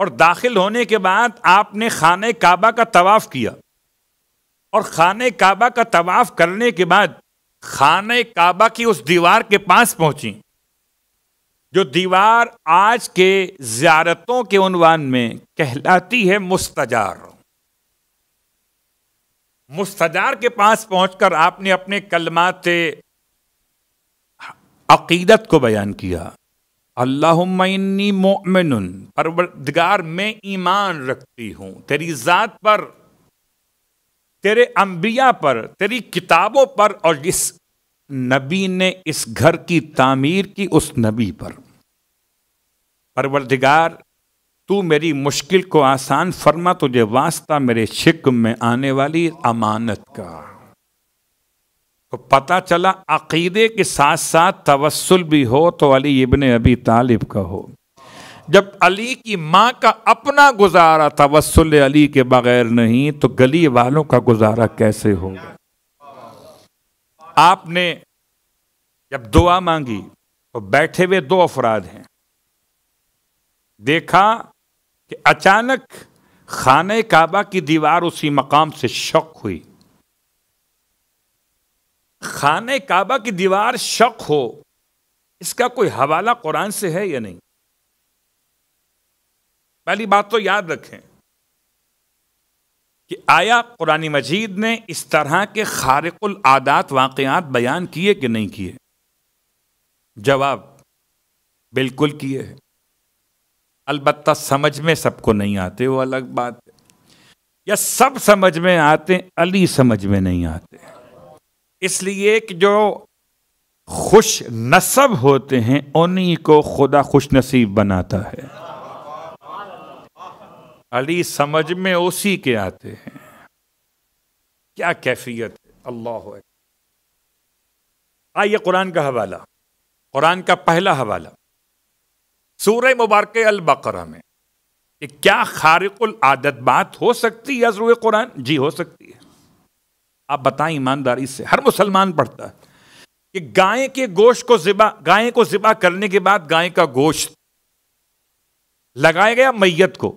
और दाखिल होने के बाद आपने खान काबा का तवाफ़ किया और खान काबा का तवाफ़ करने के बाद खान काबा की उस दीवार के पास पहुंची जो दीवार आज के ज्यारतों के उनवान में कहलाती है मुस्तजार मुस्तजार के पास पहुंचकर आपने अपने कलमाते अकीदत को बयान किया अल्लाहनी मोमिन परवरदगार मैं ईमान रखती हूँ तेरी ज़ात पर तेरे अम्बिया पर तेरी किताबों पर और जिस नबी ने इस घर की तामीर की उस नबी पर परवरदिगार तू मेरी मुश्किल को आसान फरमा तुझे वास्ता मेरे शिक में आने वाली अमानत का तो पता चला अकीदे के साथ साथ तवसल भी हो तो अली इबन अबी तालिब का हो जब अली की माँ का अपना गुजारा तवस्सुल अली के बगैर नहीं तो गली वालों का गुजारा कैसे होगा आपने जब दुआ मांगी तो बैठे हुए दो अफराद हैं देखा कि अचानक खाने काबा की दीवार उसी मकाम से शक हुई खाने काबा की दीवार शक हो इसका कोई हवाला कुरान से है या नहीं पहली बात तो याद रखें कि आया कुरानी मजीद ने इस तरह के खारकुल आदात वाकयात बयान किए कि नहीं किए जवाब बिल्कुल किए हैं अलबत् समझ में सबको नहीं आते वो अलग बात है या सब समझ में आते अली समझ में नहीं आते इसलिए कि जो खुश नसब होते हैं उन्हीं को खुदा खुश नसीब बनाता है अली समझ में उसी के आते हैं क्या कैफियत है अल्लाह आइए कुरान का हवाला कुरान का पहला हवाला सूर्य मुबारक अल बकरा में क्या खारिकुल आदत बात हो सकती है कुरान जी हो सकती है आप बताएं ईमानदारी से हर मुसलमान पढ़ता है कि गाय के गोश्त को जिबा गाय को जिबा करने के बाद गाय का गोश्त लगाया गया मैयत को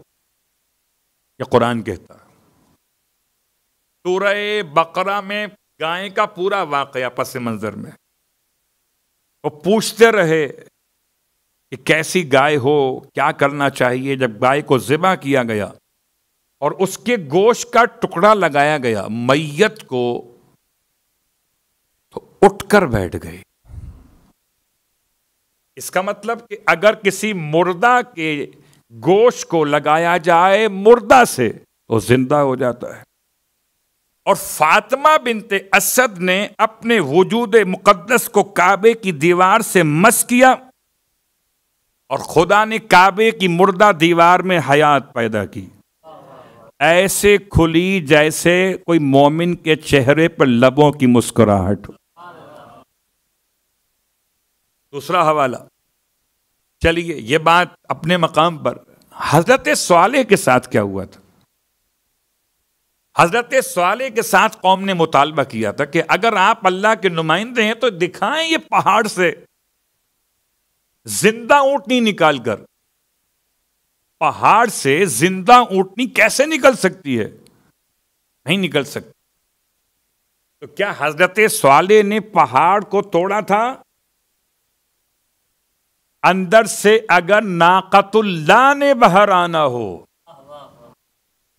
यह कुरान कहता है सूरह बकरा में गाय का पूरा वाकया पस मंजर में वो पूछते रहे कि कैसी गाय हो क्या करना चाहिए जब गाय को जिबा किया गया और उसके गोश का टुकड़ा लगाया गया मैयत को तो उठकर बैठ गए इसका मतलब कि अगर किसी मुर्दा के गोश को लगाया जाए मुर्दा से तो जिंदा हो जाता है और फातिमा बिनते असद ने अपने वजूद मुकदस को काबे की दीवार से मस किया और खुदा ने काबे की मुर्दा दीवार में हयात पैदा की ऐसे खुली जैसे कोई मोमिन के चेहरे पर लबों की मुस्कुराहट हो दूसरा हवाला चलिए ये बात अपने मकाम पर हजरत सवाले के साथ क्या हुआ था हजरत सवाले के साथ कौम ने मुतालबा किया था कि अगर आप अल्लाह के नुमाइंदे हैं तो दिखाएं ये पहाड़ से जिंदा ऊंटनी निकालकर पहाड़ से जिंदा ऊटनी कैसे निकल सकती है नहीं निकल सकती तो क्या हजरत सवाले ने पहाड़ को तोड़ा था अंदर से अगर नाकतुल्ला ने बाहर आना हो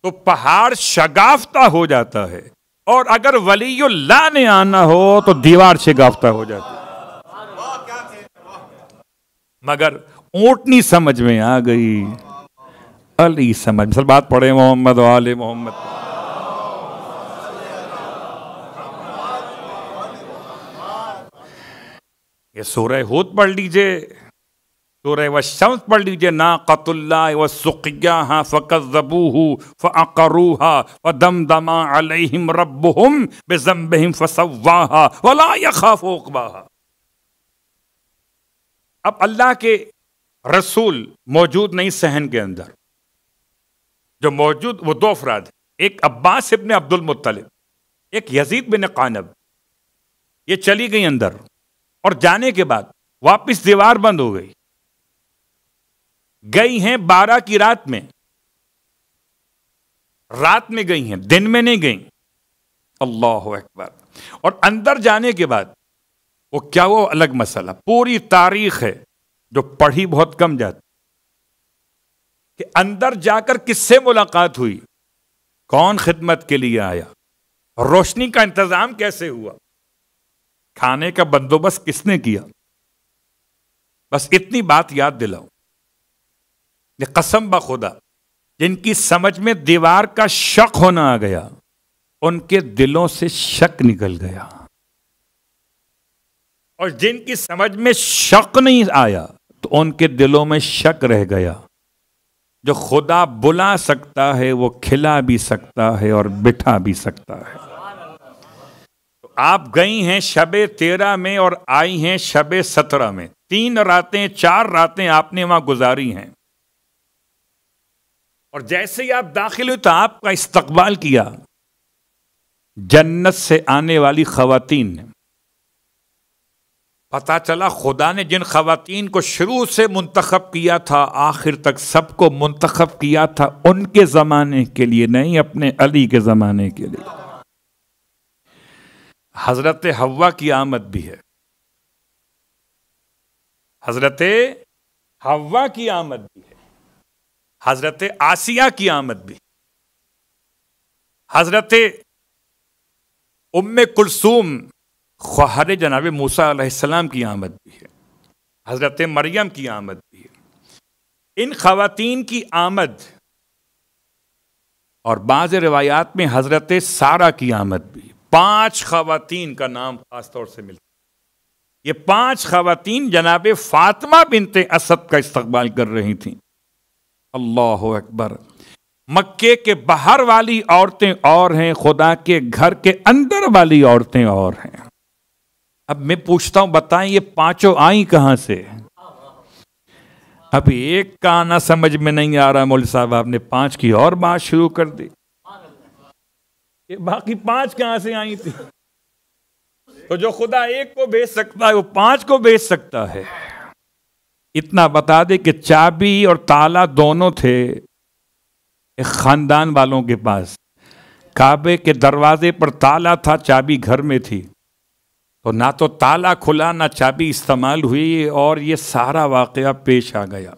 तो पहाड़ शगाफ्ता हो जाता है और अगर वलीयुल्ला ने आना हो तो दीवार शगाफ्ता हो जाती है मगर ऊटनी समझ में आ गई अली समझ बात पढ़े मोहम्मद वाल मोहम्मद ये सोरे होत पढ़ लीजिए सोरे व शम्स पढ़ लीजिए ना कतुल्ला व सुकिया हा फ़कू फ़रू व दम दमा अलहम रब हम बे फसवाहा वला यखा फोकबाहा अब अल्लाह के रसूल मौजूद नहीं सहन के अंदर जो मौजूद वो दो अफराद एक अब्बास इबन अब्दुल मुत्तलिब एक यजीद बिन कानब ये चली गई अंदर और जाने के बाद वापस दीवार बंद हो गई गई हैं बारह की रात में रात में गई हैं दिन में नहीं गई अल्लाह अकबर और अंदर जाने के बाद वो क्या वो अलग मसला पूरी तारीख है जो पढ़ी बहुत कम जाती कि अंदर जाकर किससे मुलाकात हुई कौन खिदमत के लिए आया रोशनी का इंतजाम कैसे हुआ खाने का बंदोबस्त किसने किया बस इतनी बात याद दिलाओ ये कसम बखुदा जिनकी समझ में दीवार का शक होना आ गया उनके दिलों से शक निकल गया और जिनकी समझ में शक नहीं आया तो उनके दिलों में शक रह गया जो खुदा बुला सकता है वो खिला भी सकता है और बिठा भी सकता है तो आप गई हैं शबे तेरह में और आई हैं शबे सत्रह में तीन रातें चार रातें आपने वहां गुजारी हैं और जैसे ही आप दाखिल हुए तो आपका इस्तकबाल किया जन्नत से आने वाली खातन ने पता चला खुदा ने जिन खातन को शुरू से मुंतखब किया था आखिर तक सबको मुंतखब किया था उनके ज़माने के लिए नहीं अपने अली के ज़माने के लिए हज़रत हवा की आमद भी है हज़रत हवा की आमद भी है हज़रत आसिया की आमद भी हज़रत उम्म कुलसूम ख्वाहर जनाब मूसा की आमद भी है हज़रत मरियम की आमद भी है इन खातन की आमद और बाज़ रवायात में हज़रत सारा की आमद भी पांच खातन का नाम ख़ास तौर से मिलता है ये पांच खातन जनाब फातमा बिनते असद का इस्तकबाल कर रही थीं अल्लाह अकबर मक्के के बाहर वाली औरतें और हैं खुदा के घर के अंदर वाली औरतें और हैं अब मैं पूछता हूं बताएं ये पांचों आई कहां से अब एक का आना समझ में नहीं आ रहा मौल साहब आपने पांच की और बात शुरू कर दी ये बाकी पांच कहां से आई थी तो जो खुदा एक को भेज सकता है वो पांच को भेज सकता है इतना बता दे कि चाबी और ताला दोनों थे एक खानदान वालों के पास काबे के दरवाजे पर ताला था चाबी घर में थी तो ना तो ताला खुला ना चाबी इस्तेमाल हुई और ये सारा वाक़ पेश आ गया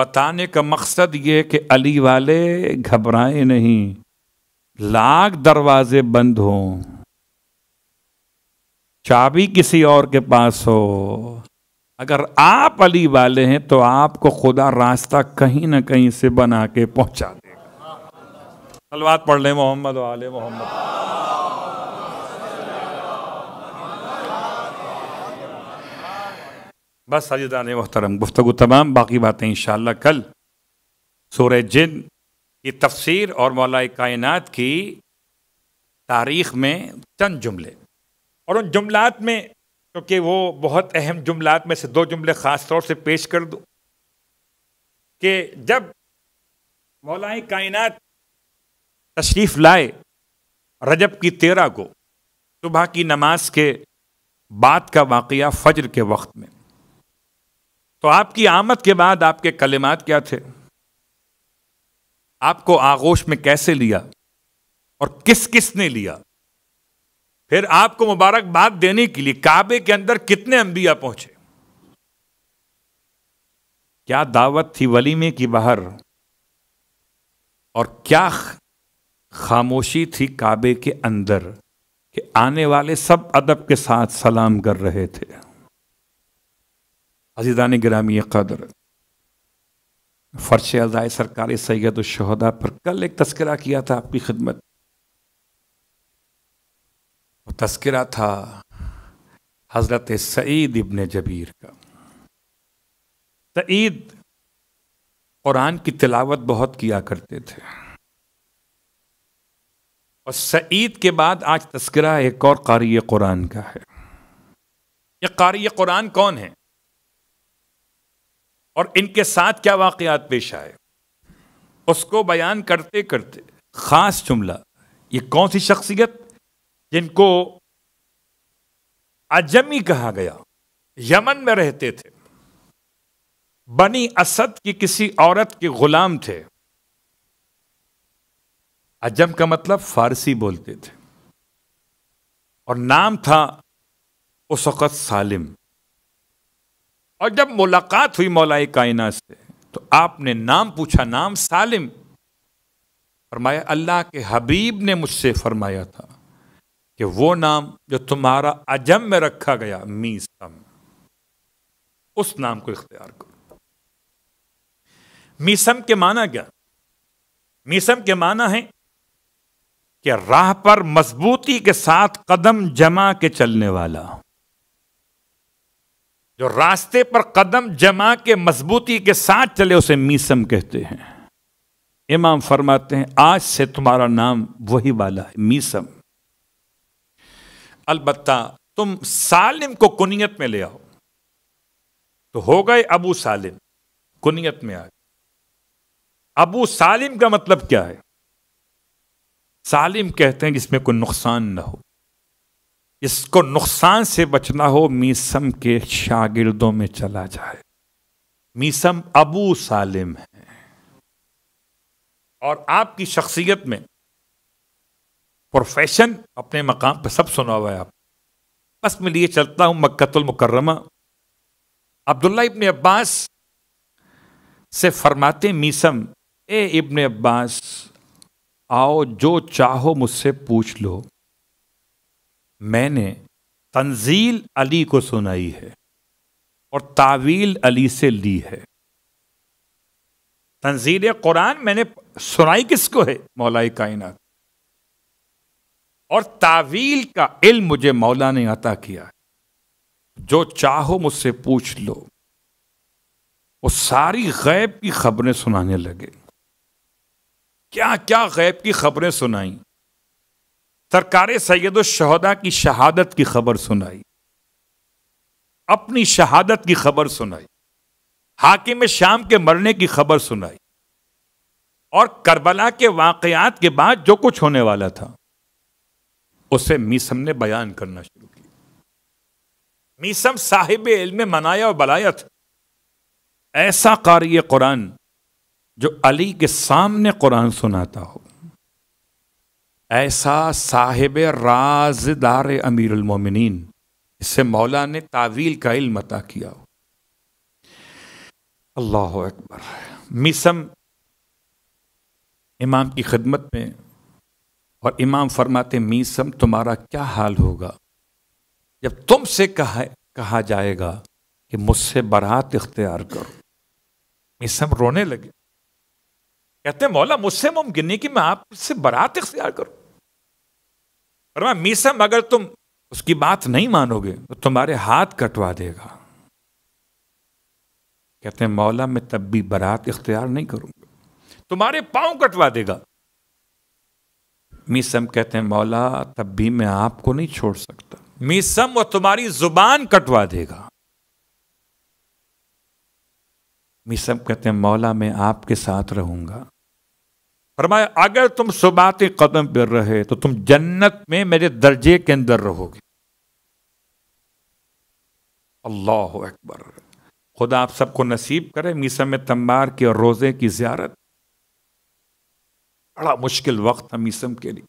बताने का मकसद ये कि अली वाले घबराए नहीं लाख दरवाजे बंद हों चाबी किसी और के पास हो अगर आप अली वाले हैं तो आपको खुदा रास्ता कहीं ना कहीं से बना के पहुंचा देगा सलवात पढ़ लें मोहम्मद वाले मोहम्मद बस सजदान मोहतरम गुफ्तु तमाम बाकी बातें इन कल सूर जिन की तफसीर और मौलाई कायनत की तारीख़ में चंद जुमले और उन जुमलात में क्योंकि वो बहुत अहम जुमलात में से दो जुमले ख़ास तौर से पेश कर दूँ कि जब मौलाई कायनत तशरीफ़ लाए रजब की तेरह को सुबह की नमाज के बाद का वाक़ फ़जर के वक्त में तो आपकी आमद के बाद आपके कलिमात क्या थे आपको आगोश में कैसे लिया और किस किस ने लिया फिर आपको मुबारकबाद देने के लिए काबे के अंदर कितने अंबिया पहुंचे क्या दावत थी वलीमे की बाहर और क्या खामोशी थी काबे के अंदर कि आने वाले सब अदब के साथ सलाम कर रहे थे अजीदान ग्रामी कदर फ़र्श अज़ाय सरकारी सैद शहदा पर कल एक तस्करा किया था आपकी खिदमत वो तस्करा था हज़रत सईद इबन जबीर का सईद कुरान की तिलावत बहुत किया करते थे और सईद के बाद आज तस्करा एक और कारी कुरान का है ये कारी कुरान कौन है और इनके साथ क्या वाकयात पेश आए उसको बयान करते करते ख़ास जुमला ये कौन सी शख्सियत जिनको अजमी कहा गया यमन में रहते थे बनी असद की किसी औरत के गुलाम थे अजम का मतलब फारसी बोलते थे और नाम था उस वक़्त सालिम और जब मुलाकात हुई मौलाई कायना से तो आपने नाम पूछा नाम सालिम फरमाया अल्लाह के हबीब ने मुझसे फरमाया था कि वो नाम जो तुम्हारा अजम में रखा गया मीसम उस नाम को इख्तियार करो मीसम के माना क्या मीसम के माना है कि राह पर मजबूती के साथ कदम जमा के चलने वाला जो रास्ते पर कदम जमा के मजबूती के साथ चले उसे मीसम कहते हैं इमाम फरमाते हैं आज से तुम्हारा नाम वही वाला है मीसम अलबत्ता तुम सालिम को कुनियत में ले आओ तो हो गए अबू सालिम कुनियत में आ गए अबू सालिम का मतलब क्या है सालिम कहते हैं जिसमें कोई नुकसान ना हो इसको नुकसान से बचना हो मीसम के शागिर्दों में चला जाए मीसम अबू सालिम है और आपकी शख्सियत में प्रोफेशन अपने मकाम पर सब सुना हुआ है आप बस मैं लिए चलता हूं मुकर्रमा अब्दुल्ला इबन अब्बास से फरमाते मीसम ए इबन अब्बास आओ जो चाहो मुझसे पूछ लो मैंने तंजील अली को सुनाई है और तावील अली से ली है तंजील कुरान मैंने सुनाई किसको है मौलाई कायनात और तावील का इल्म मुझे मौला ने अता किया जो चाहो मुझसे पूछ लो वो सारी गैब की खबरें सुनाने लगे क्या क्या गैब की खबरें सुनाई सरकार सैयद शहदा की शहादत की खबर सुनाई अपनी शहादत की खबर सुनाई हाकिम शाम के मरने की खबर सुनाई और करबला के वाकयात के बाद जो कुछ होने वाला था उसे मीसम ने बयान करना शुरू किया मीसम साहिब इल्म मनाया और बलाया था ऐसा कार्य कुरान जो अली के सामने कुरान सुनाता हो ऐसा साहिब राजदार अमीर उलमोमिन इससे मौला ने तावील का इल्म अता किया अल्लाह अकबर मिसम इमाम की खदमत में और इमाम फरमाते मीसम तुम्हारा क्या हाल होगा जब तुमसे कहा कहा जाएगा कि मुझसे बरात इख्तियार करो मीसम रोने लगे कहते मौला मुझसे मुमकिन नहीं कि मैं आपसे बरात इख्तियार करूं और मीसम अगर तुम उसकी बात नहीं मानोगे तो तुम्हारे हाथ कटवा देगा कहते हैं मौला मैं तब भी बरात इख्तियार नहीं करूंगा तुम्हारे पांव कटवा देगा मीसम कहते हैं मौला तब भी मैं आपको नहीं छोड़ सकता मीसम वो तुम्हारी जुबान कटवा देगा मीसम कहते हैं मौला मैं आपके साथ रहूंगा फरमाया अगर तुम सुबात कदम पर रहे तो तुम जन्नत में मेरे दर्जे के अंदर रहोगे अल्लाह अकबर खुदा आप सबको नसीब करे मीसम तम्बार की और रोज़े की ज्यारत बड़ा मुश्किल वक्त था मीसम के लिए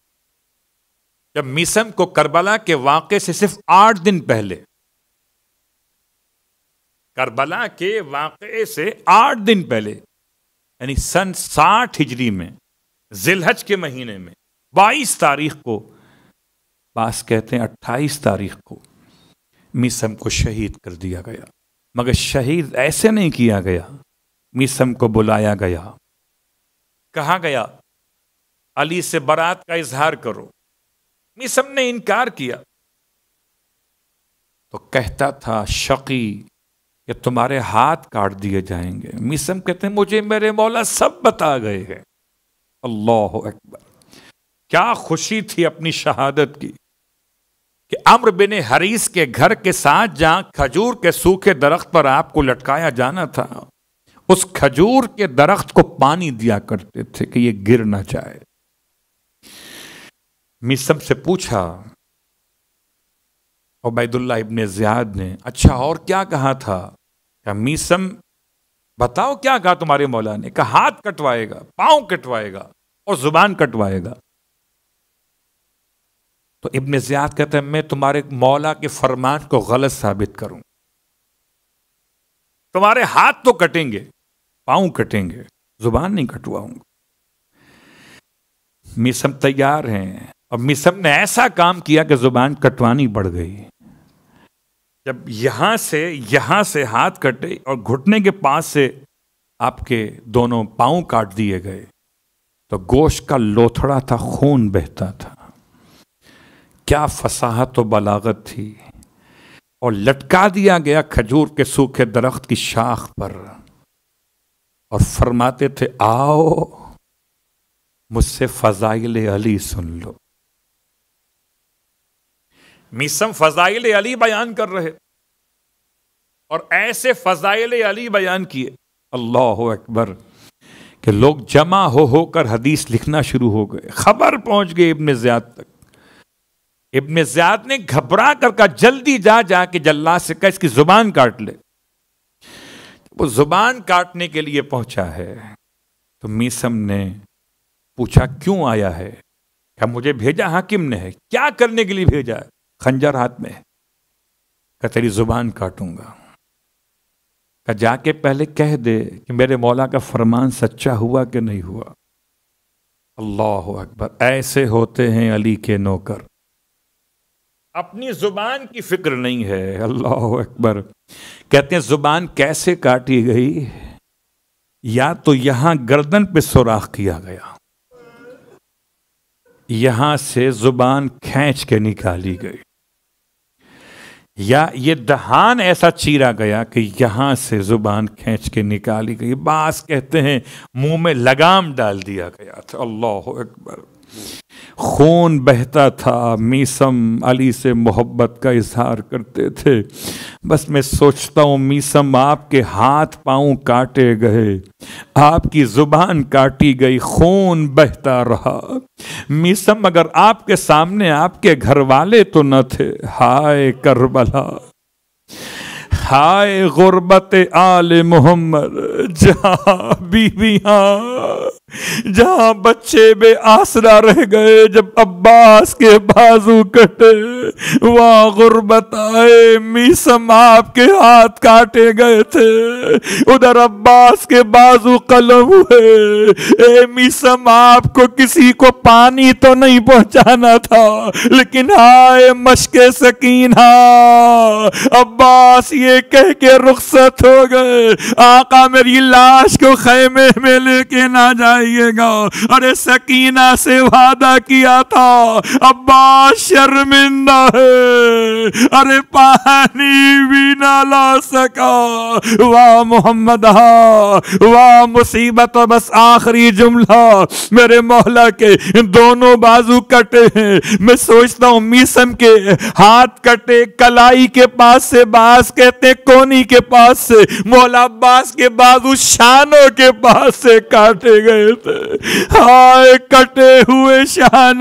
जब मीसम को करबला के वाक से सिर्फ आठ दिन पहले करबला के वाक से आठ दिन पहले यानी सन साठ हिजरी में जिलहज के महीने में बाईस तारीख को बास कहते हैं अट्ठाईस तारीख को मिसम को शहीद कर दिया गया मगर शहीद ऐसे नहीं किया गया मिसम को बुलाया गया कहा गया अली से बारात का इजहार करो मिसम ने इनकार किया तो कहता था शकी कि तुम्हारे हाथ काट दिए जाएंगे मिसम कहते मुझे मेरे मौला सब बता गए हैं अल्लाह अकबर क्या खुशी थी अपनी शहादत की कि अम्र बिन हरीस के घर के साथ जहां खजूर के सूखे दरख्त पर आपको लटकाया जाना था उस खजूर के दरख्त को पानी दिया करते थे कि ये गिर ना जाए मिसम से पूछा बैदुल्ला इबन ज़ियाद ने अच्छा और क्या कहा था क्या मीसम बताओ क्या कहा तुम्हारे मौला ने कहा हाथ कटवाएगा पांव कटवाएगा और जुबान कटवाएगा तो इबन ज़ियाद कहते हैं मैं तुम्हारे मौला के फरमान को गलत साबित करूं तुम्हारे हाथ तो कटेंगे पांव कटेंगे जुबान नहीं कटवाऊंगा मिसम तैयार हैं और मिसम ने ऐसा काम किया कि जुबान कटवानी पड़ गई जब यहाँ से यहाँ से हाथ कटे और घुटने के पास से आपके दोनों पांव काट दिए गए तो गोश का लोथड़ा था खून बहता था क्या फसाहत तो और बलागत थी और लटका दिया गया खजूर के सूखे दरख्त की शाख पर और फरमाते थे आओ मुझसे फजाइल अली सुन लो मिसम फजाइल अली बयान कर रहे और ऐसे फजाइल अली बयान किए अल्लाह अकबर के लोग जमा हो होकर हदीस लिखना शुरू हो गए खबर पहुंच गई इब्न ज्याद तक इब्न ज्याद ने घबरा कर कहा जल्दी जा जा के जल्लाद से कहा इसकी जुबान काट ले वो जुबान काटने के लिए पहुंचा है तो मीसम ने पूछा क्यों आया है क्या मुझे भेजा हाकिम ने है क्या करने के लिए भेजा है खंजर हाथ में का तेरी जुबान काटूंगा का जाके पहले कह दे कि मेरे मौला का फरमान सच्चा हुआ कि नहीं हुआ अल्लाह अकबर ऐसे होते हैं अली के नौकर अपनी जुबान की फिक्र नहीं है अल्लाह अकबर कहते हैं जुबान कैसे काटी गई या तो यहां गर्दन पे सुराख किया गया यहां से जुबान खींच के निकाली गई या ये दहान ऐसा चीरा गया कि यहाँ से जुबान खींच के निकाली गई बास कहते हैं मुंह में लगाम डाल दिया गया था अल्लाह अकबर खून बहता था मीसम अली से मोहब्बत का इजहार करते थे बस मैं सोचता हूँ मीसम आपके हाथ पाँव काटे गए आपकी जुबान काटी गई खून बहता रहा मीसम अगर आपके सामने आपके घर वाले तो न थे हाय करबला हाय गुरबत आल मोहम्मद जहा बीबियाँ जहां बच्चे बे आसरा रह गए जब अब्बास के बाजू कटे वहां गुर्बत आए मीसम आपके हाथ काटे गए थे उधर अब्बास के बाजू कलम हुए ए मीसम आपको किसी को पानी तो नहीं पहुंचाना था लेकिन हाय मशके सकीना अब्बास ये कह के रुखसत हो गए आका मेरी लाश को खेमे में लेके ना जाए बनाइएगा अरे सकीना से वादा किया था अब्बास शर्मिंदा है अरे पानी भी ना ला सका वाह मोहम्मद हाँ। वाह मुसीबत बस आखिरी जुमला मेरे मोहला के दोनों बाजू कटे हैं मैं सोचता हूँ मीसम के हाथ कटे कलाई के पास से बास कहते कोनी के पास से मोहला अब्बास के बाजू शानों के पास से काटे गए हाय कटे हुए शान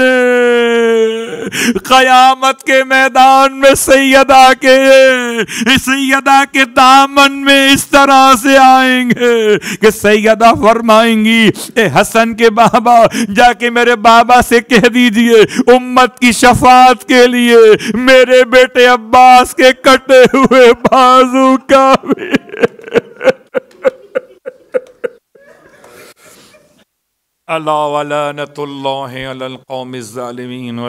कयामत के मैदान में सैयदा के सैयदा के दामन में इस तरह से आएंगे कि सैयदा फरमाएंगी ए हसन के बाबा जाके मेरे बाबा से कह दीजिए उम्मत की शफात के लिए मेरे बेटे अब्बास के कटे हुए बाजू का भी अलावलतुल्लाकौमज़ालमीन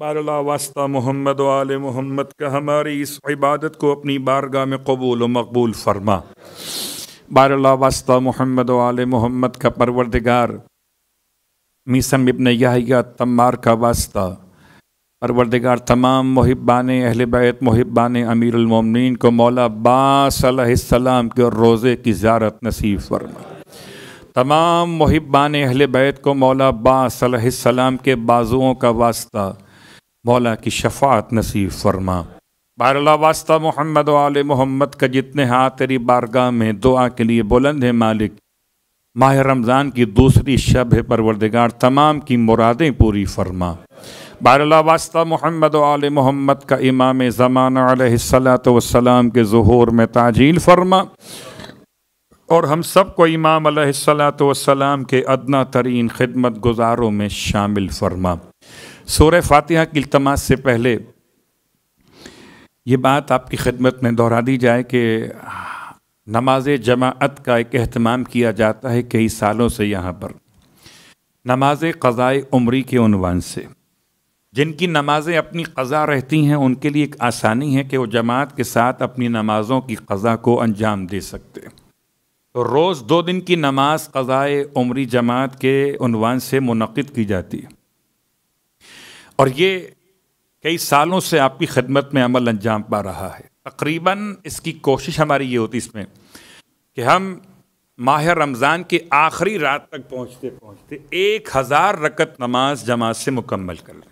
बारला वास्ता मोहम्मद वाल मोहम्मद का हमारी इस इबादत को अपनी बारगाह में कबूल मकबूल फरमा बारला वास्ता मोहम्मद वाल मोहम्मद का परवरदगार मिसम इबन यहिया तम्मार का वास्ता परवरदिगार तमाम मुहिबान अहल बैत अमीर उलमिन को मौला बासम के रोज़े की ज्यारत नसीब फरमा तमाम मुहिबान अहल बैत को मौला बासम के बाजुओं का वास्ता मौला की शफात नसीब फरमा बारला वास्ता मोहम्मद वाल मोहम्मद का जितने हाथ तेरी बारगाह में दुआ के लिए बुलंद है मालिक माह रमज़ान की दूसरी शब है परवरदिगार तमाम की मुरादें पूरी फरमा बारला वास्ता मोहम्मद आल मोहम्मद का इमाम ज़मानसलाम के जहूर में ताजील फरमा और हम सब को इमाम सलाम के अदना तरीन खिदमत गुजारों में शामिल फरमा शोर फातिहा की इल्तमास से पहले ये बात आपकी खिदमत में दोहरा दी जाए कि नमाज जमात का एक अहतमाम किया जाता है कई सालों से यहाँ पर नमाज क़ज़ाए उमरी के उनवान से जिनकी नमाज़ें अपनी क़ज़ा रहती हैं उनके लिए एक आसानी है कि वो जमात के साथ अपनी नमाज़ों की क़ज़ा को अंजाम दे सकते तो रोज़ दो दिन की नमाज क़ज़ाए उमरी जमात के उनवान से मुनद की जाती है और ये कई सालों से आपकी खदमत में अमल अंजाम पा रहा है तकरीबन इसकी कोशिश हमारी ये होती इसमें कि हम माह रमज़ान के आखिरी रात तक पहुँचते पहुँचते एक हज़ार रकत नमाज जमात से मुकम्मल कर लें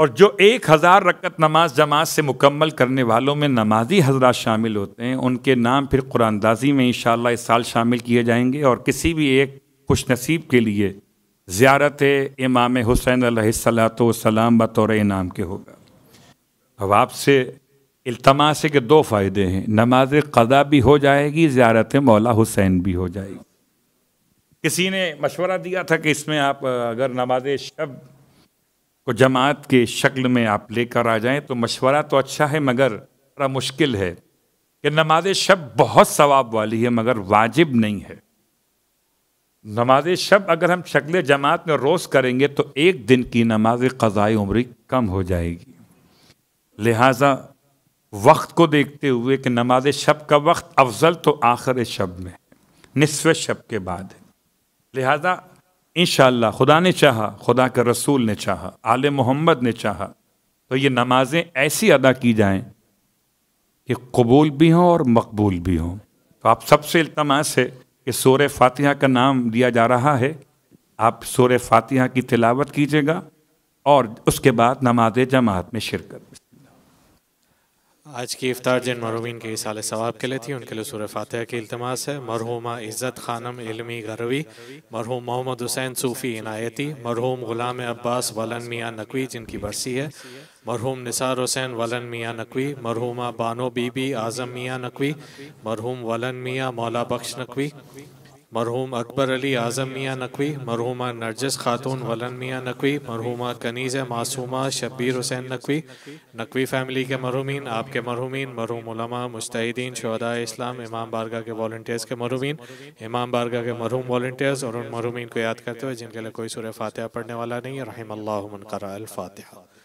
और जो एक हज़ार रकत नमाज जमात से मुकम्मल करने वालों में नमाजी हजरा शामिल होते हैं उनके नाम फिर कुरानदाजी में इन शाला इस साल शामिल किए जाएंगे और किसी भी एक खुश नसीब के लिए ज़्यारत इमाम हुसैन सलाम बतौर इनाम के होगा अब आपसे अल्तमास के दो फ़ायदे हैं नमाज कदा भी हो जाएगी ज़्यारत मौला हुसैन भी हो जाएगी किसी ने मशवरा दिया था कि इसमें आप अगर नमाज शब को जमात के शक्ल में आप लेकर आ जाएं तो मशवरा तो अच्छा है मगर बड़ा मुश्किल है कि नमाज शब बहुत सवाब वाली है मगर वाजिब नहीं है नमाज शब अगर हम शक्ल जमात में रोज़ करेंगे तो एक दिन की नमाज क़ज़ाए उम्री कम हो जाएगी लिहाजा वक्त को देखते हुए कि नमाज शब का वक्त अफजल तो आखिर शब में है निसव शब के बाद है लिहाजा इन खुदा ने चाहा खुदा के रसूल ने चाहा आल मोहम्मद ने चाहा तो ये नमाजें ऐसी अदा की जाएं कि कबूल भी हों और मकबूल भी हों तो आप सबसे इल्तमास है कि शोर फातिहा का नाम दिया जा रहा है आप शोर फातिहा की तिलावत कीजिएगा और उसके बाद नमाज जमात में शिरकत आज की इफ्तार जिन मरहूमिन के साल सवाब के लिए थी उनके लिए सूर फातह की इल्तमास है मरहूमा इज़्ज़त खानम इलमी गरवी मरहूम मोहम्मद हुसैन सूफ़ी इनायती मरहूम ग़ुलाम अब्बास वलन मियाँ नकवी जिनकी बरसी है मरहूम निसार हुसैन वलन मियाँ नकवी मरहूमा बानो बीबी आज़म मियाँ नकवी मरहूम वलन मियाँ मौला बख्श नकवी मरहूम अकबर अली आज़म मियाँ नकवी मरहूमा नरजस खातून वलन मियाँ नकवी मरहूमा कनीज़ मासूमा शब्बीर हुसैन नकवी नकवी फैमिली के मरहूमिन आपके मरहूमिन मरहूमा मुस्तदीन शहदा इस्लाम इमाम बारगा के वॉल्टियर्स के मरहूमिन इमाम बारगा के मरहूम वॉल्टियर्स और उन मरहूमिन को याद करते हुए जिनके लिए कोई सूर्य फातह पढ़ने वाला नहीं है रहीम अल्लाह मनकर फ़ातहा